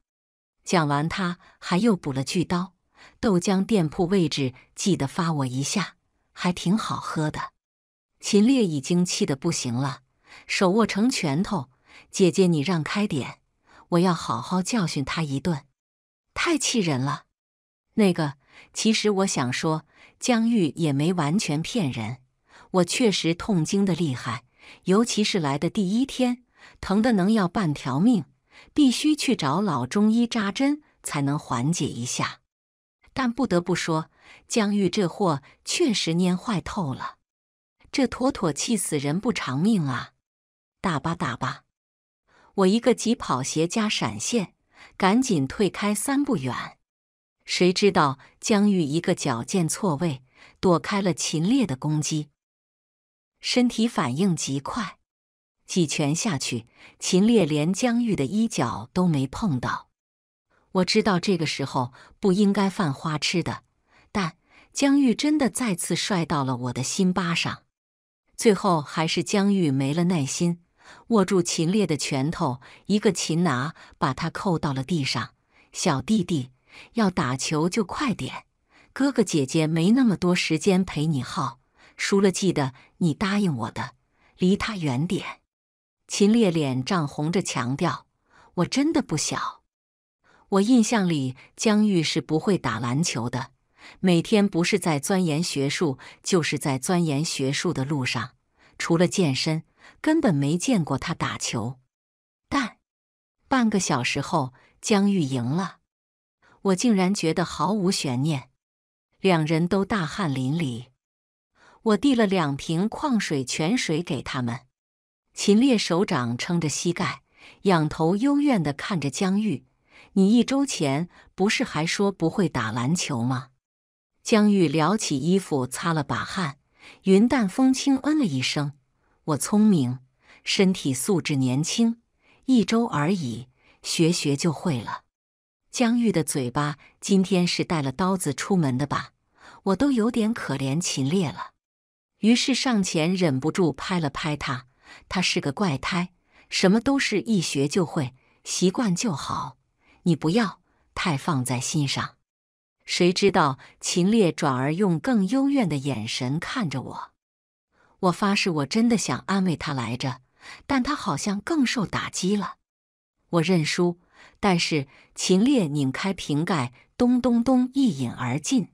[SPEAKER 1] 讲完，他还又补了句刀。豆浆店铺位置记得发我一下，还挺好喝的。秦烈已经气得不行了，手握成拳头。姐姐你让开点，我要好好教训他一顿，太气人了。那个，其实我想说，江玉也没完全骗人，我确实痛经的厉害，尤其是来的第一天，疼的能要半条命，必须去找老中医扎针才能缓解一下。但不得不说，江玉这货确实蔫坏透了，这妥妥气死人不偿命啊！打吧打吧，我一个疾跑鞋加闪现，赶紧退开三步远。谁知道江玉一个矫健错位，躲开了秦烈的攻击，身体反应极快，几拳下去，秦烈连江玉的衣角都没碰到。我知道这个时候不应该犯花痴的，但江玉真的再次帅到了我的心巴上。最后还是江玉没了耐心，握住秦烈的拳头，一个擒拿把他扣到了地上。小弟弟，要打球就快点，哥哥姐姐没那么多时间陪你耗。输了记得你答应我的，离他远点。秦烈脸涨红着强调：“我真的不小。”我印象里，江玉是不会打篮球的。每天不是在钻研学术，就是在钻研学术的路上。除了健身，根本没见过他打球。但半个小时后，江玉赢了。我竟然觉得毫无悬念。两人都大汗淋漓。我递了两瓶矿泉水、泉水给他们。秦烈手掌撑着膝盖，仰头幽怨地看着江玉。你一周前不是还说不会打篮球吗？江玉撩起衣服擦了把汗，云淡风轻，嗯了一声。我聪明，身体素质年轻，一周而已，学学就会了。江玉的嘴巴今天是带了刀子出门的吧？我都有点可怜秦烈了。于是上前忍不住拍了拍他。他是个怪胎，什么都是一学就会，习惯就好。你不要太放在心上。谁知道秦烈转而用更幽怨的眼神看着我。我发誓，我真的想安慰他来着，但他好像更受打击了。我认输，但是秦烈拧开瓶盖，咚咚咚一饮而尽，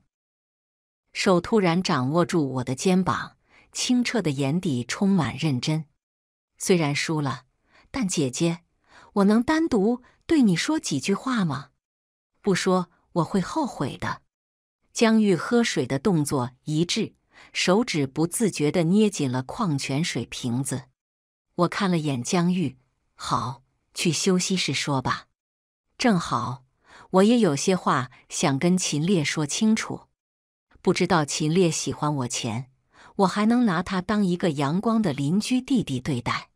[SPEAKER 1] 手突然掌握住我的肩膀，清澈的眼底充满认真。虽然输了，但姐姐，我能单独。对你说几句话吗？不说我会后悔的。江玉喝水的动作一致，手指不自觉的捏紧了矿泉水瓶子。我看了眼江玉，好，去休息室说吧。正好我也有些话想跟秦烈说清楚。不知道秦烈喜欢我钱，我还能拿他当一个阳光的邻居弟弟对待。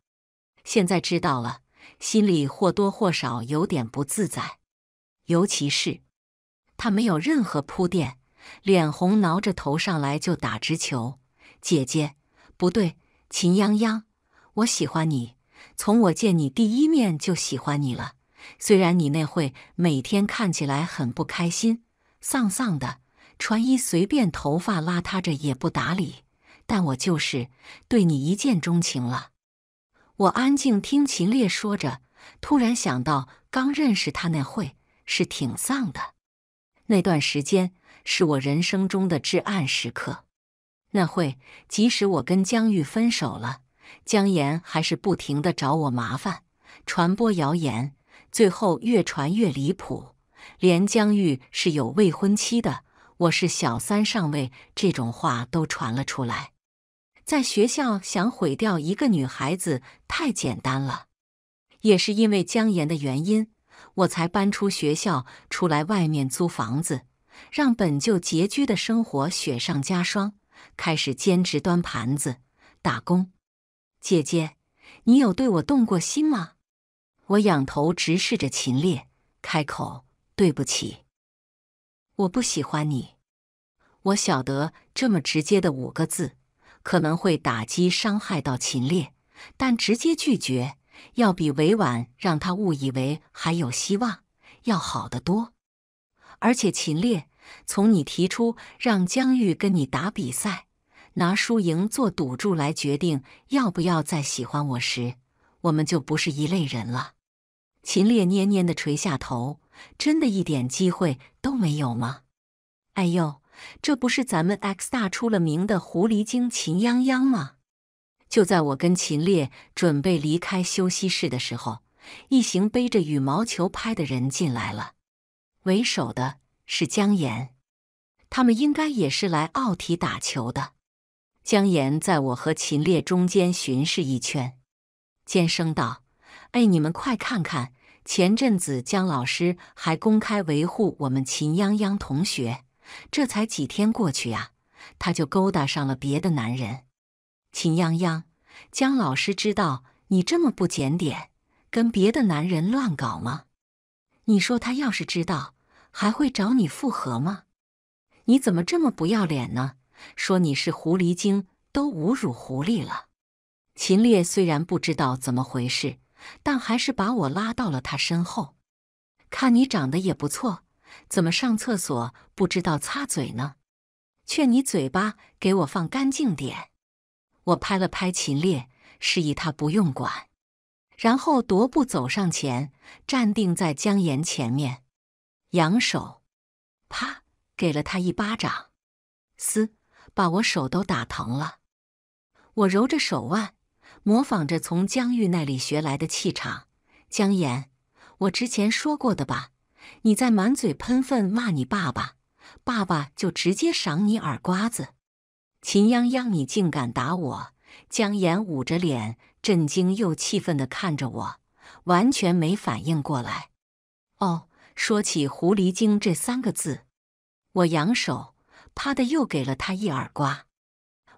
[SPEAKER 1] 现在知道了。心里或多或少有点不自在，尤其是他没有任何铺垫，脸红挠着头上来就打直球。姐姐，不对，秦泱泱，我喜欢你，从我见你第一面就喜欢你了。虽然你那会每天看起来很不开心，丧丧的，穿衣随便，头发邋遢着也不打理，但我就是对你一见钟情了。我安静听秦烈说着，突然想到刚认识他那会是挺丧的。那段时间是我人生中的至暗时刻。那会，即使我跟江玉分手了，江岩还是不停的找我麻烦，传播谣言，最后越传越离谱，连江玉是有未婚妻的，我是小三上位这种话都传了出来。在学校想毁掉一个女孩子太简单了，也是因为姜岩的原因，我才搬出学校出来外面租房子，让本就拮据的生活雪上加霜，开始兼职端盘子打工。姐姐，你有对我动过心吗？我仰头直视着秦烈，开口：“对不起，我不喜欢你。”我晓得这么直接的五个字。可能会打击伤害到秦烈，但直接拒绝要比委婉让他误以为还有希望要好得多。而且，秦烈，从你提出让江玉跟你打比赛，拿输赢做赌注来决定要不要再喜欢我时，我们就不是一类人了。秦烈蔫蔫地垂下头，真的一点机会都没有吗？哎呦！这不是咱们 X 大出了名的狐狸精秦泱泱吗？就在我跟秦烈准备离开休息室的时候，一行背着羽毛球拍的人进来了，为首的是江岩，他们应该也是来奥体打球的。江岩在我和秦烈中间巡视一圈，尖声道：“哎，你们快看看，前阵子江老师还公开维护我们秦泱泱同学。”这才几天过去呀，他就勾搭上了别的男人。秦泱泱，江老师知道你这么不检点，跟别的男人乱搞吗？你说他要是知道，还会找你复合吗？你怎么这么不要脸呢？说你是狐狸精，都侮辱狐狸了。秦烈虽然不知道怎么回事，但还是把我拉到了他身后。看你长得也不错。怎么上厕所不知道擦嘴呢？劝你嘴巴给我放干净点！我拍了拍秦烈，示意他不用管，然后踱步走上前，站定在江岩前面，扬手，啪，给了他一巴掌，嘶，把我手都打疼了。我揉着手腕，模仿着从江玉那里学来的气场，江岩，我之前说过的吧？你在满嘴喷粪骂你爸爸，爸爸就直接赏你耳瓜子。秦泱泱，你竟敢打我！江岩捂着脸，震惊又气愤地看着我，完全没反应过来。哦，说起“狐狸精”这三个字，我扬手，啪的又给了他一耳刮，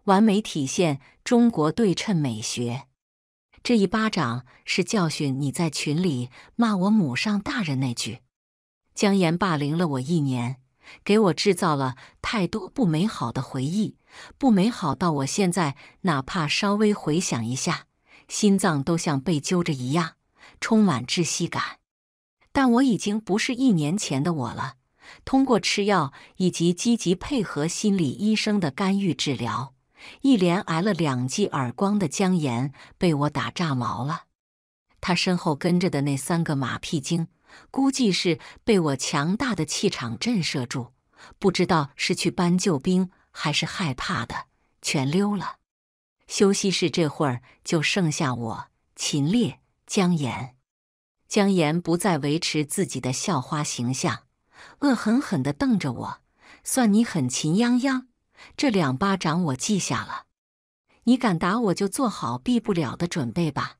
[SPEAKER 1] 完美体现中国对称美学。这一巴掌是教训你在群里骂我母上大人那句。江岩霸凌了我一年，给我制造了太多不美好的回忆，不美好到我现在哪怕稍微回想一下，心脏都像被揪着一样，充满窒息感。但我已经不是一年前的我了。通过吃药以及积极配合心理医生的干预治疗，一连挨了两记耳光的江岩被我打炸毛了。他身后跟着的那三个马屁精。估计是被我强大的气场震慑住，不知道是去搬救兵还是害怕的，全溜了。休息室这会儿就剩下我、秦烈、江岩。江岩不再维持自己的校花形象，恶狠狠地瞪着我：“算你狠，秦泱泱，这两巴掌我记下了。你敢打我就做好避不了的准备吧。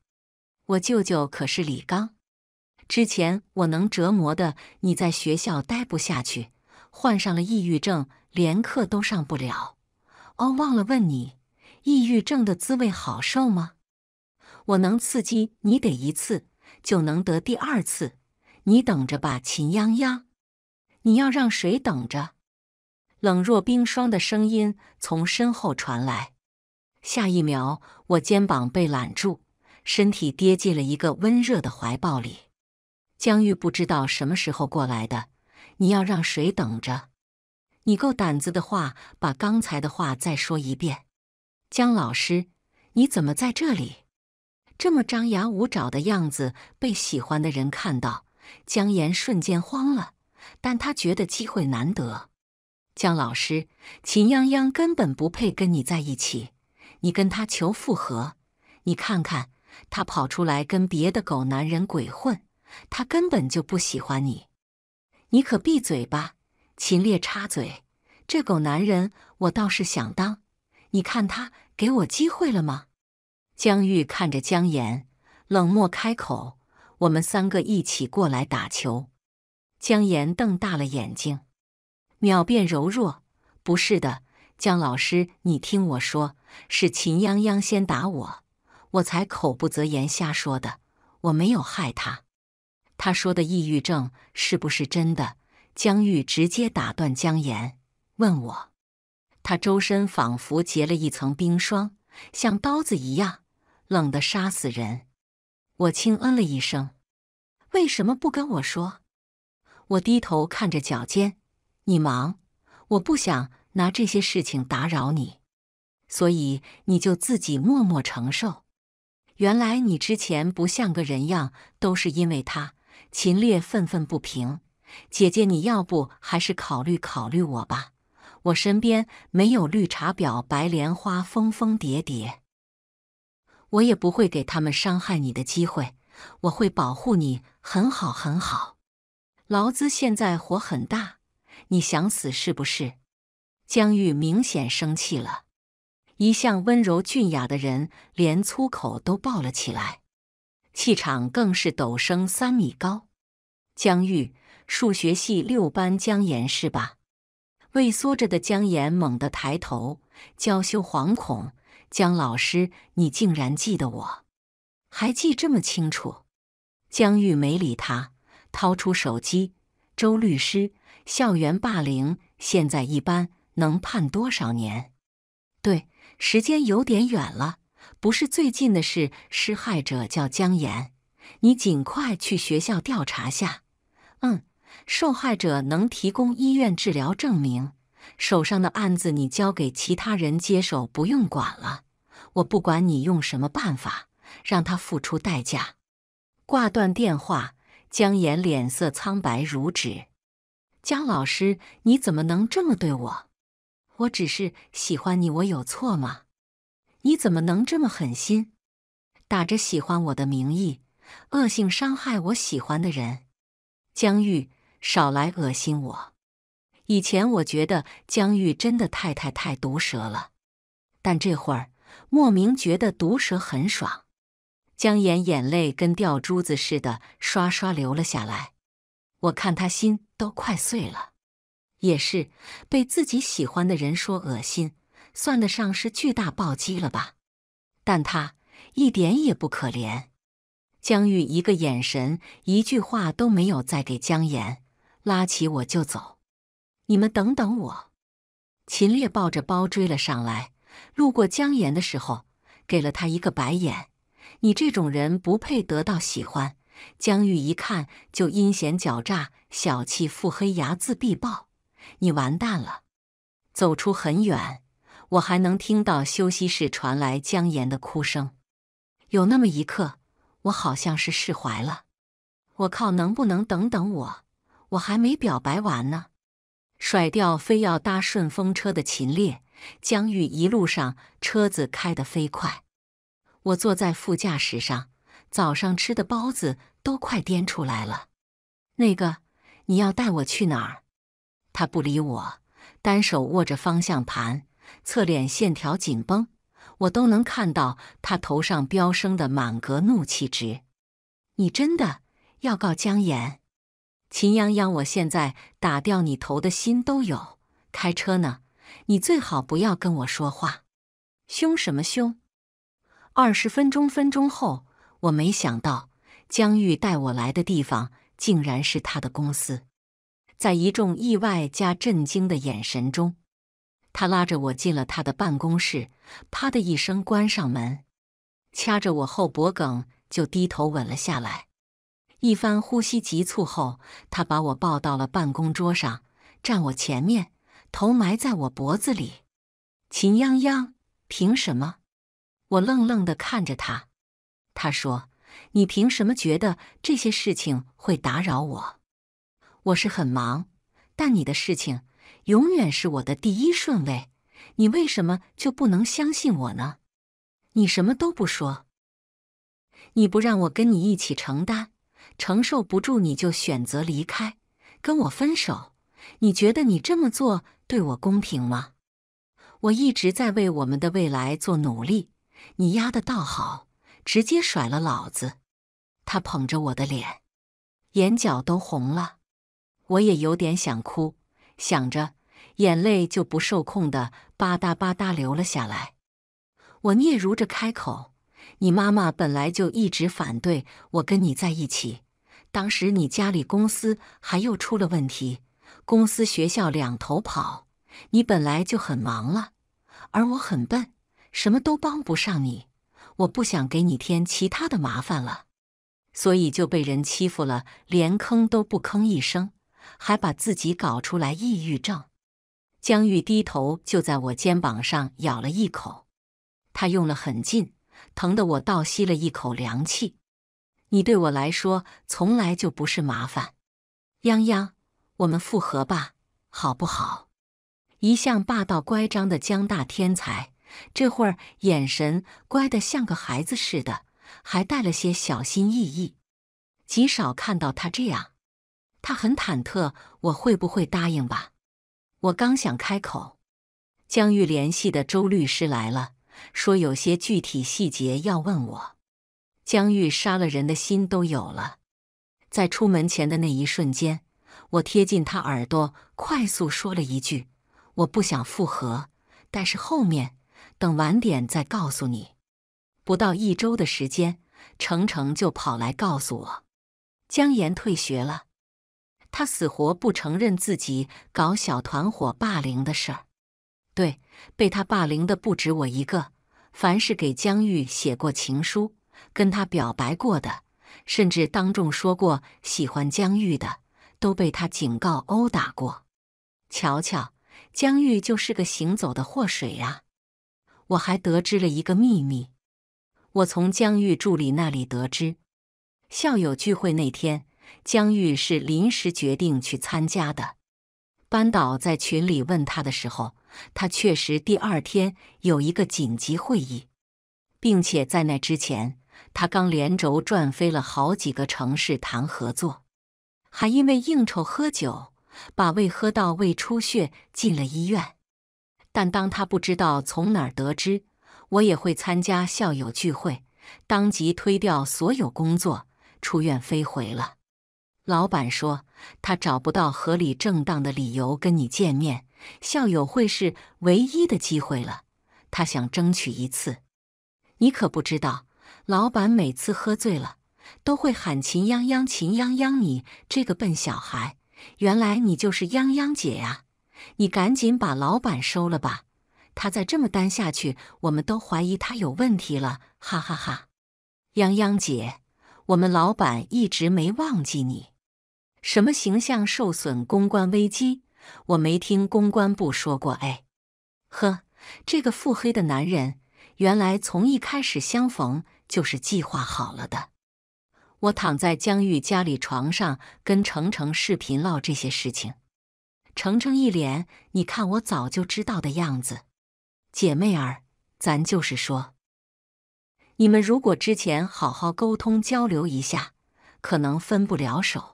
[SPEAKER 1] 我舅舅可是李刚。”之前我能折磨的你在学校待不下去，患上了抑郁症，连课都上不了。哦，忘了问你，抑郁症的滋味好受吗？我能刺激你得一次，就能得第二次。你等着吧，秦泱泱，你要让谁等着？冷若冰霜的声音从身后传来，下一秒，我肩膀被揽住，身体跌进了一个温热的怀抱里。江玉不知道什么时候过来的，你要让谁等着？你够胆子的话，把刚才的话再说一遍。江老师，你怎么在这里？这么张牙舞爪的样子被喜欢的人看到，江岩瞬间慌了。但他觉得机会难得。江老师，秦泱泱根本不配跟你在一起，你跟他求复合？你看看，他跑出来跟别的狗男人鬼混。他根本就不喜欢你，你可闭嘴吧！秦烈插嘴：“这狗男人，我倒是想当。你看他给我机会了吗？”江玉看着江岩，冷漠开口：“我们三个一起过来打球。”江岩瞪大了眼睛，秒变柔弱：“不是的，江老师，你听我说，是秦泱泱先打我，我才口不择言，瞎说的，我没有害他。”他说的抑郁症是不是真的？江玉直接打断江岩，问我：“他周身仿佛结了一层冰霜，像刀子一样冷，的杀死人。”我轻嗯了一声。为什么不跟我说？我低头看着脚尖：“你忙，我不想拿这些事情打扰你，所以你就自己默默承受。原来你之前不像个人样，都是因为他。”秦烈愤愤不平：“姐姐，你要不还是考虑考虑我吧？我身边没有绿茶婊、白莲花、疯疯蝶蝶，我也不会给他们伤害你的机会。我会保护你，很好很好。”劳资现在火很大，你想死是不是？江玉明显生气了，一向温柔俊雅的人连粗口都爆了起来。气场更是陡升三米高，江玉，数学系六班江岩是吧？畏缩着的江岩猛地抬头，娇羞惶恐：“江老师，你竟然记得我，还记这么清楚？”江玉没理他，掏出手机：“周律师，校园霸凌现在一般能判多少年？”“对，时间有点远了。”不是最近的事，施害者叫江岩，你尽快去学校调查下。嗯，受害者能提供医院治疗证明。手上的案子你交给其他人接手，不用管了。我不管你用什么办法，让他付出代价。挂断电话，江岩脸色苍白如纸。江老师，你怎么能这么对我？我只是喜欢你，我有错吗？你怎么能这么狠心？打着喜欢我的名义，恶性伤害我喜欢的人，江玉，少来恶心我！以前我觉得江玉真的太太太毒舌了，但这会儿莫名觉得毒舌很爽。江岩眼泪跟掉珠子似的，刷刷流了下来。我看他心都快碎了。也是被自己喜欢的人说恶心。算得上是巨大暴击了吧？但他一点也不可怜。江玉一个眼神，一句话都没有再给江岩。拉起我就走，你们等等我！秦烈抱着包追了上来，路过江岩的时候，给了他一个白眼：“你这种人不配得到喜欢。”江玉一看就阴险狡诈、小气腹黑、睚眦必报，你完蛋了！走出很远。我还能听到休息室传来姜岩的哭声，有那么一刻，我好像是释怀了。我靠，能不能等等我？我还没表白完呢！甩掉非要搭顺风车的秦烈，江玉一路上车子开得飞快，我坐在副驾驶上，早上吃的包子都快颠出来了。那个，你要带我去哪儿？他不理我，单手握着方向盘。侧脸线条紧绷，我都能看到他头上飙升的满格怒气值。你真的要告江岩？秦泱泱，我现在打掉你头的心都有。开车呢，你最好不要跟我说话。凶什么凶？二十分钟分钟后，我没想到江玉带我来的地方竟然是他的公司，在一众意外加震惊的眼神中。他拉着我进了他的办公室，啪的一声关上门，掐着我后脖梗就低头吻了下来。一番呼吸急促后，他把我抱到了办公桌上，站我前面，头埋在我脖子里。秦泱泱，凭什么？我愣愣地看着他。他说：“你凭什么觉得这些事情会打扰我？我是很忙，但你的事情……”永远是我的第一顺位，你为什么就不能相信我呢？你什么都不说，你不让我跟你一起承担，承受不住你就选择离开，跟我分手。你觉得你这么做对我公平吗？我一直在为我们的未来做努力，你丫的倒好，直接甩了老子。他捧着我的脸，眼角都红了，我也有点想哭。想着，眼泪就不受控的吧嗒吧嗒流了下来。我嗫嚅着开口：“你妈妈本来就一直反对我跟你在一起，当时你家里公司还又出了问题，公司学校两头跑，你本来就很忙了，而我很笨，什么都帮不上你，我不想给你添其他的麻烦了，所以就被人欺负了，连吭都不吭一声。”还把自己搞出来抑郁症。江玉低头就在我肩膀上咬了一口，他用了很劲，疼得我倒吸了一口凉气。你对我来说从来就不是麻烦，泱泱，我们复合吧，好不好？一向霸道乖张的江大天才，这会儿眼神乖得像个孩子似的，还带了些小心翼翼，极少看到他这样。他很忐忑，我会不会答应吧？我刚想开口，江玉联系的周律师来了，说有些具体细节要问我。江玉杀了人的心都有了，在出门前的那一瞬间，我贴近他耳朵，快速说了一句：“我不想复合，但是后面等晚点再告诉你。”不到一周的时间，程程就跑来告诉我，江岩退学了。他死活不承认自己搞小团伙霸凌的事儿。对，被他霸凌的不止我一个。凡是给江玉写过情书、跟他表白过的，甚至当众说过喜欢江玉的，都被他警告殴打过。瞧瞧，江玉就是个行走的祸水啊！我还得知了一个秘密，我从江玉助理那里得知，校友聚会那天。江玉是临时决定去参加的。班导在群里问他的时候，他确实第二天有一个紧急会议，并且在那之前，他刚连轴转飞了好几个城市谈合作，还因为应酬喝酒把胃喝到胃出血进了医院。但当他不知道从哪儿得知我也会参加校友聚会，当即推掉所有工作，出院飞回了。老板说，他找不到合理正当的理由跟你见面，校友会是唯一的机会了。他想争取一次。你可不知道，老板每次喝醉了，都会喊秦泱泱，秦泱泱，你这个笨小孩。原来你就是泱泱姐呀！你赶紧把老板收了吧，他再这么单下去，我们都怀疑他有问题了。哈哈哈，泱泱姐，我们老板一直没忘记你。什么形象受损、公关危机？我没听公关部说过哎。呵，这个腹黑的男人，原来从一开始相逢就是计划好了的。我躺在江玉家里床上，跟程程视频唠这些事情。程程一脸“你看我早就知道”的样子。姐妹儿，咱就是说，你们如果之前好好沟通交流一下，可能分不了手。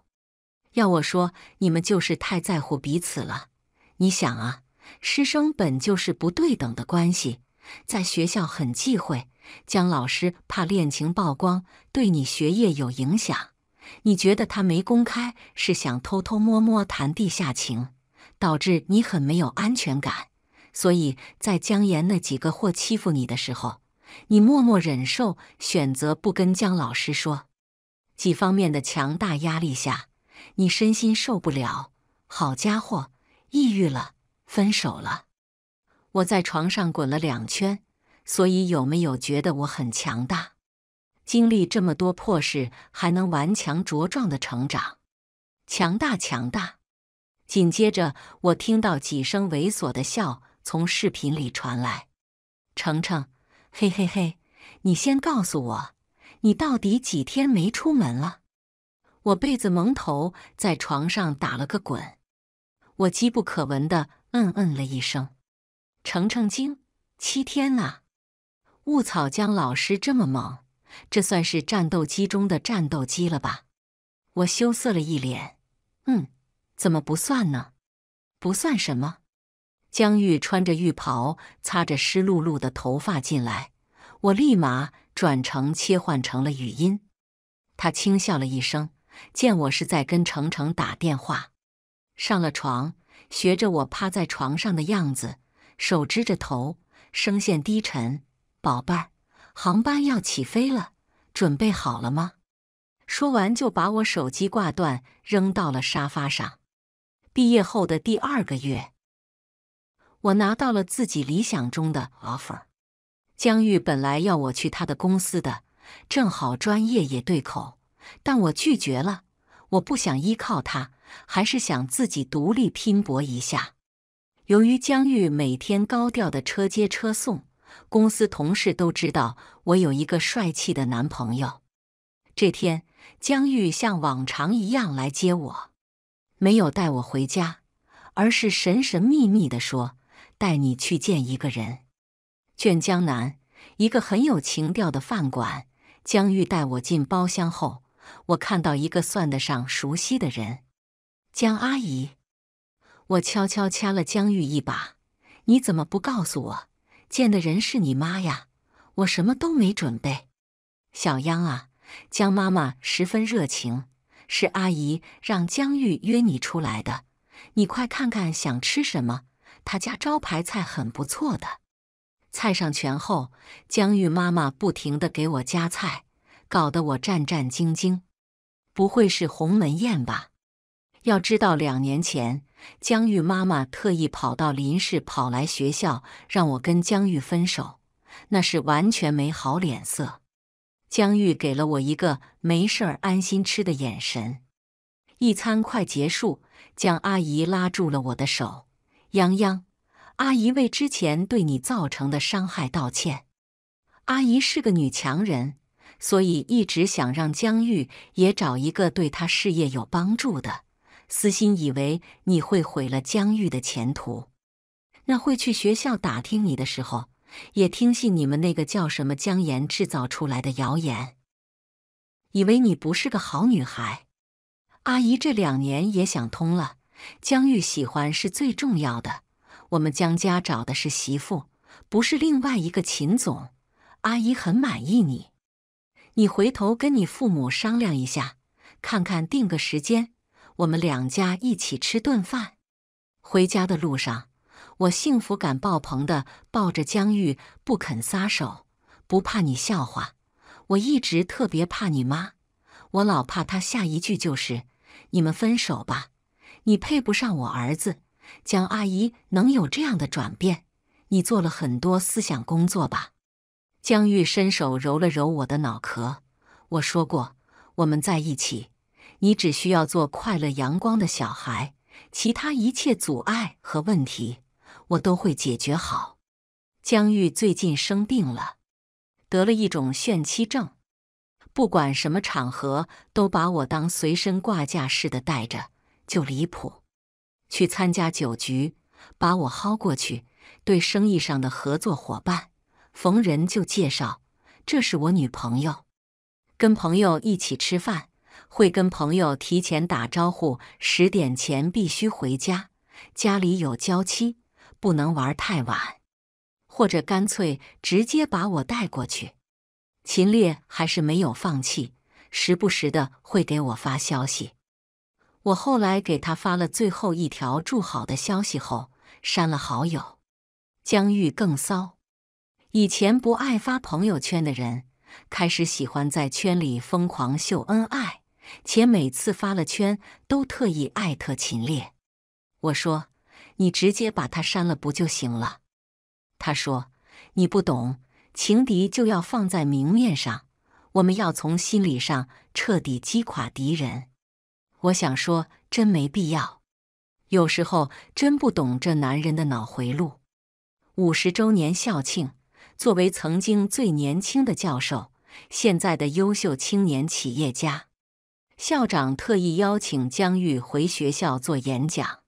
[SPEAKER 1] 要我说，你们就是太在乎彼此了。你想啊，师生本就是不对等的关系，在学校很忌讳。江老师怕恋情曝光对你学业有影响，你觉得他没公开是想偷偷摸摸谈地下情，导致你很没有安全感。所以在江岩那几个货欺负你的时候，你默默忍受，选择不跟江老师说。几方面的强大压力下。你身心受不了，好家伙，抑郁了，分手了。我在床上滚了两圈，所以有没有觉得我很强大？经历这么多破事，还能顽强茁壮的成长，强大强大。紧接着，我听到几声猥琐的笑从视频里传来。程程，嘿嘿嘿，你先告诉我，你到底几天没出门了？我被子蒙头，在床上打了个滚。我机不可闻的嗯嗯了一声。程程惊，七天了。雾草江老师这么猛，这算是战斗机中的战斗机了吧？我羞涩了一脸。嗯，怎么不算呢？不算什么。江玉穿着浴袍，擦着湿漉漉的头发进来。我立马转成切换成了语音。他轻笑了一声。见我是在跟程程打电话，上了床，学着我趴在床上的样子，手支着头，声线低沉：“宝贝，航班要起飞了，准备好了吗？”说完就把我手机挂断，扔到了沙发上。毕业后的第二个月，我拿到了自己理想中的 offer。江玉本来要我去他的公司的，正好专业也对口。但我拒绝了，我不想依靠他，还是想自己独立拼搏一下。由于江玉每天高调的车接车送，公司同事都知道我有一个帅气的男朋友。这天，江玉像往常一样来接我，没有带我回家，而是神神秘秘的说：“带你去见一个人。”卷江南，一个很有情调的饭馆。江玉带我进包厢后。我看到一个算得上熟悉的人，江阿姨。我悄悄掐了江玉一把，你怎么不告诉我？见的人是你妈呀！我什么都没准备。小央啊，江妈妈十分热情，是阿姨让江玉约你出来的。你快看看，想吃什么？他家招牌菜很不错的。菜上全后，江玉妈妈不停的给我夹菜。搞得我战战兢兢，不会是鸿门宴吧？要知道两年前江玉妈妈特意跑到林氏，跑来学校让我跟江玉分手，那是完全没好脸色。江玉给了我一个没事儿安心吃的眼神。一餐快结束，江阿姨拉住了我的手：“泱泱，阿姨为之前对你造成的伤害道歉。阿姨是个女强人。”所以一直想让江玉也找一个对他事业有帮助的，私心以为你会毁了江玉的前途。那会去学校打听你的时候，也听信你们那个叫什么江岩制造出来的谣言，以为你不是个好女孩。阿姨这两年也想通了，江玉喜欢是最重要的。我们江家找的是媳妇，不是另外一个秦总。阿姨很满意你。你回头跟你父母商量一下，看看定个时间，我们两家一起吃顿饭。回家的路上，我幸福感爆棚的抱着江玉不肯撒手，不怕你笑话，我一直特别怕你妈，我老怕她下一句就是“你们分手吧，你配不上我儿子”。江阿姨能有这样的转变，你做了很多思想工作吧？江玉伸手揉了揉我的脑壳。我说过，我们在一起，你只需要做快乐阳光的小孩，其他一切阻碍和问题，我都会解决好。江玉最近生病了，得了一种炫妻症，不管什么场合都把我当随身挂架似的带着，就离谱。去参加酒局，把我薅过去，对生意上的合作伙伴。逢人就介绍，这是我女朋友。跟朋友一起吃饭，会跟朋友提前打招呼，十点前必须回家。家里有娇妻，不能玩太晚，或者干脆直接把我带过去。秦烈还是没有放弃，时不时的会给我发消息。我后来给他发了最后一条祝好的消息后，删了好友。江玉更骚。以前不爱发朋友圈的人，开始喜欢在圈里疯狂秀恩爱，且每次发了圈都特意艾特秦烈。我说：“你直接把他删了不就行了？”他说：“你不懂，情敌就要放在明面上，我们要从心理上彻底击垮敌人。”我想说，真没必要。有时候真不懂这男人的脑回路。五十周年校庆。作为曾经最年轻的教授，现在的优秀青年企业家，校长特意邀请江玉回学校做演讲。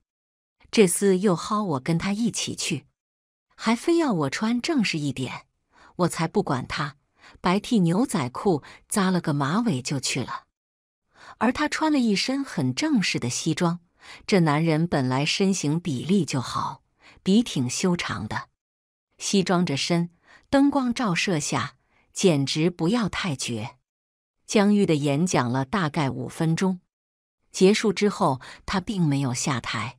[SPEAKER 1] 这厮又薅我跟他一起去，还非要我穿正式一点。我才不管他，白 T 牛仔裤扎了个马尾就去了。而他穿了一身很正式的西装。这男人本来身形比例就好，笔挺修长的，西装着身。灯光照射下，简直不要太绝。江玉的演讲了大概五分钟，结束之后，他并没有下台，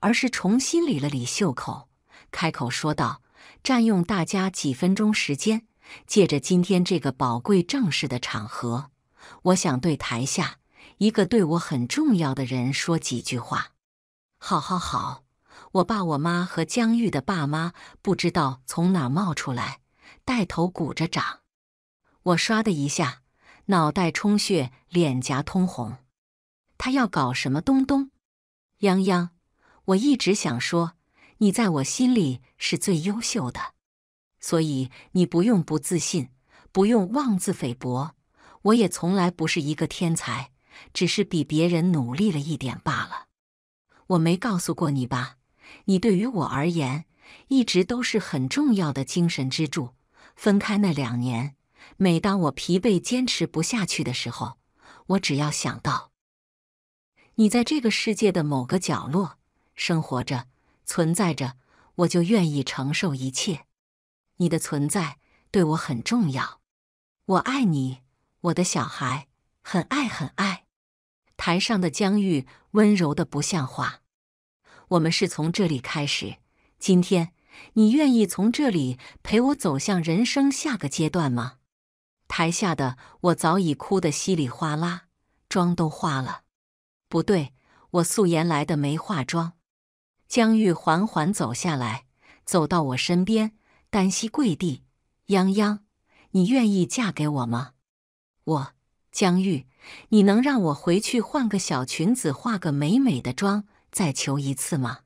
[SPEAKER 1] 而是重新理了理袖口，开口说道：“占用大家几分钟时间，借着今天这个宝贵正式的场合，我想对台下一个对我很重要的人说几句话。”“好，好，好！”我爸、我妈和江玉的爸妈不知道从哪冒出来。带头鼓着掌，我唰的一下，脑袋充血，脸颊通红。他要搞什么东东？泱泱，我一直想说，你在我心里是最优秀的，所以你不用不自信，不用妄自菲薄。我也从来不是一个天才，只是比别人努力了一点罢了。我没告诉过你吧？你对于我而言，一直都是很重要的精神支柱。分开那两年，每当我疲惫、坚持不下去的时候，我只要想到，你在这个世界的某个角落生活着、存在着，我就愿意承受一切。你的存在对我很重要，我爱你，我的小孩，很爱很爱。台上的江玉温柔的不像话。我们是从这里开始，今天。你愿意从这里陪我走向人生下个阶段吗？台下的我早已哭得稀里哗啦，妆都花了。不对，我素颜来的没化妆。江玉缓缓走下来，走到我身边，单膝跪地：“泱泱，你愿意嫁给我吗？”我，江玉，你能让我回去换个小裙子，化个美美的妆，再求一次吗？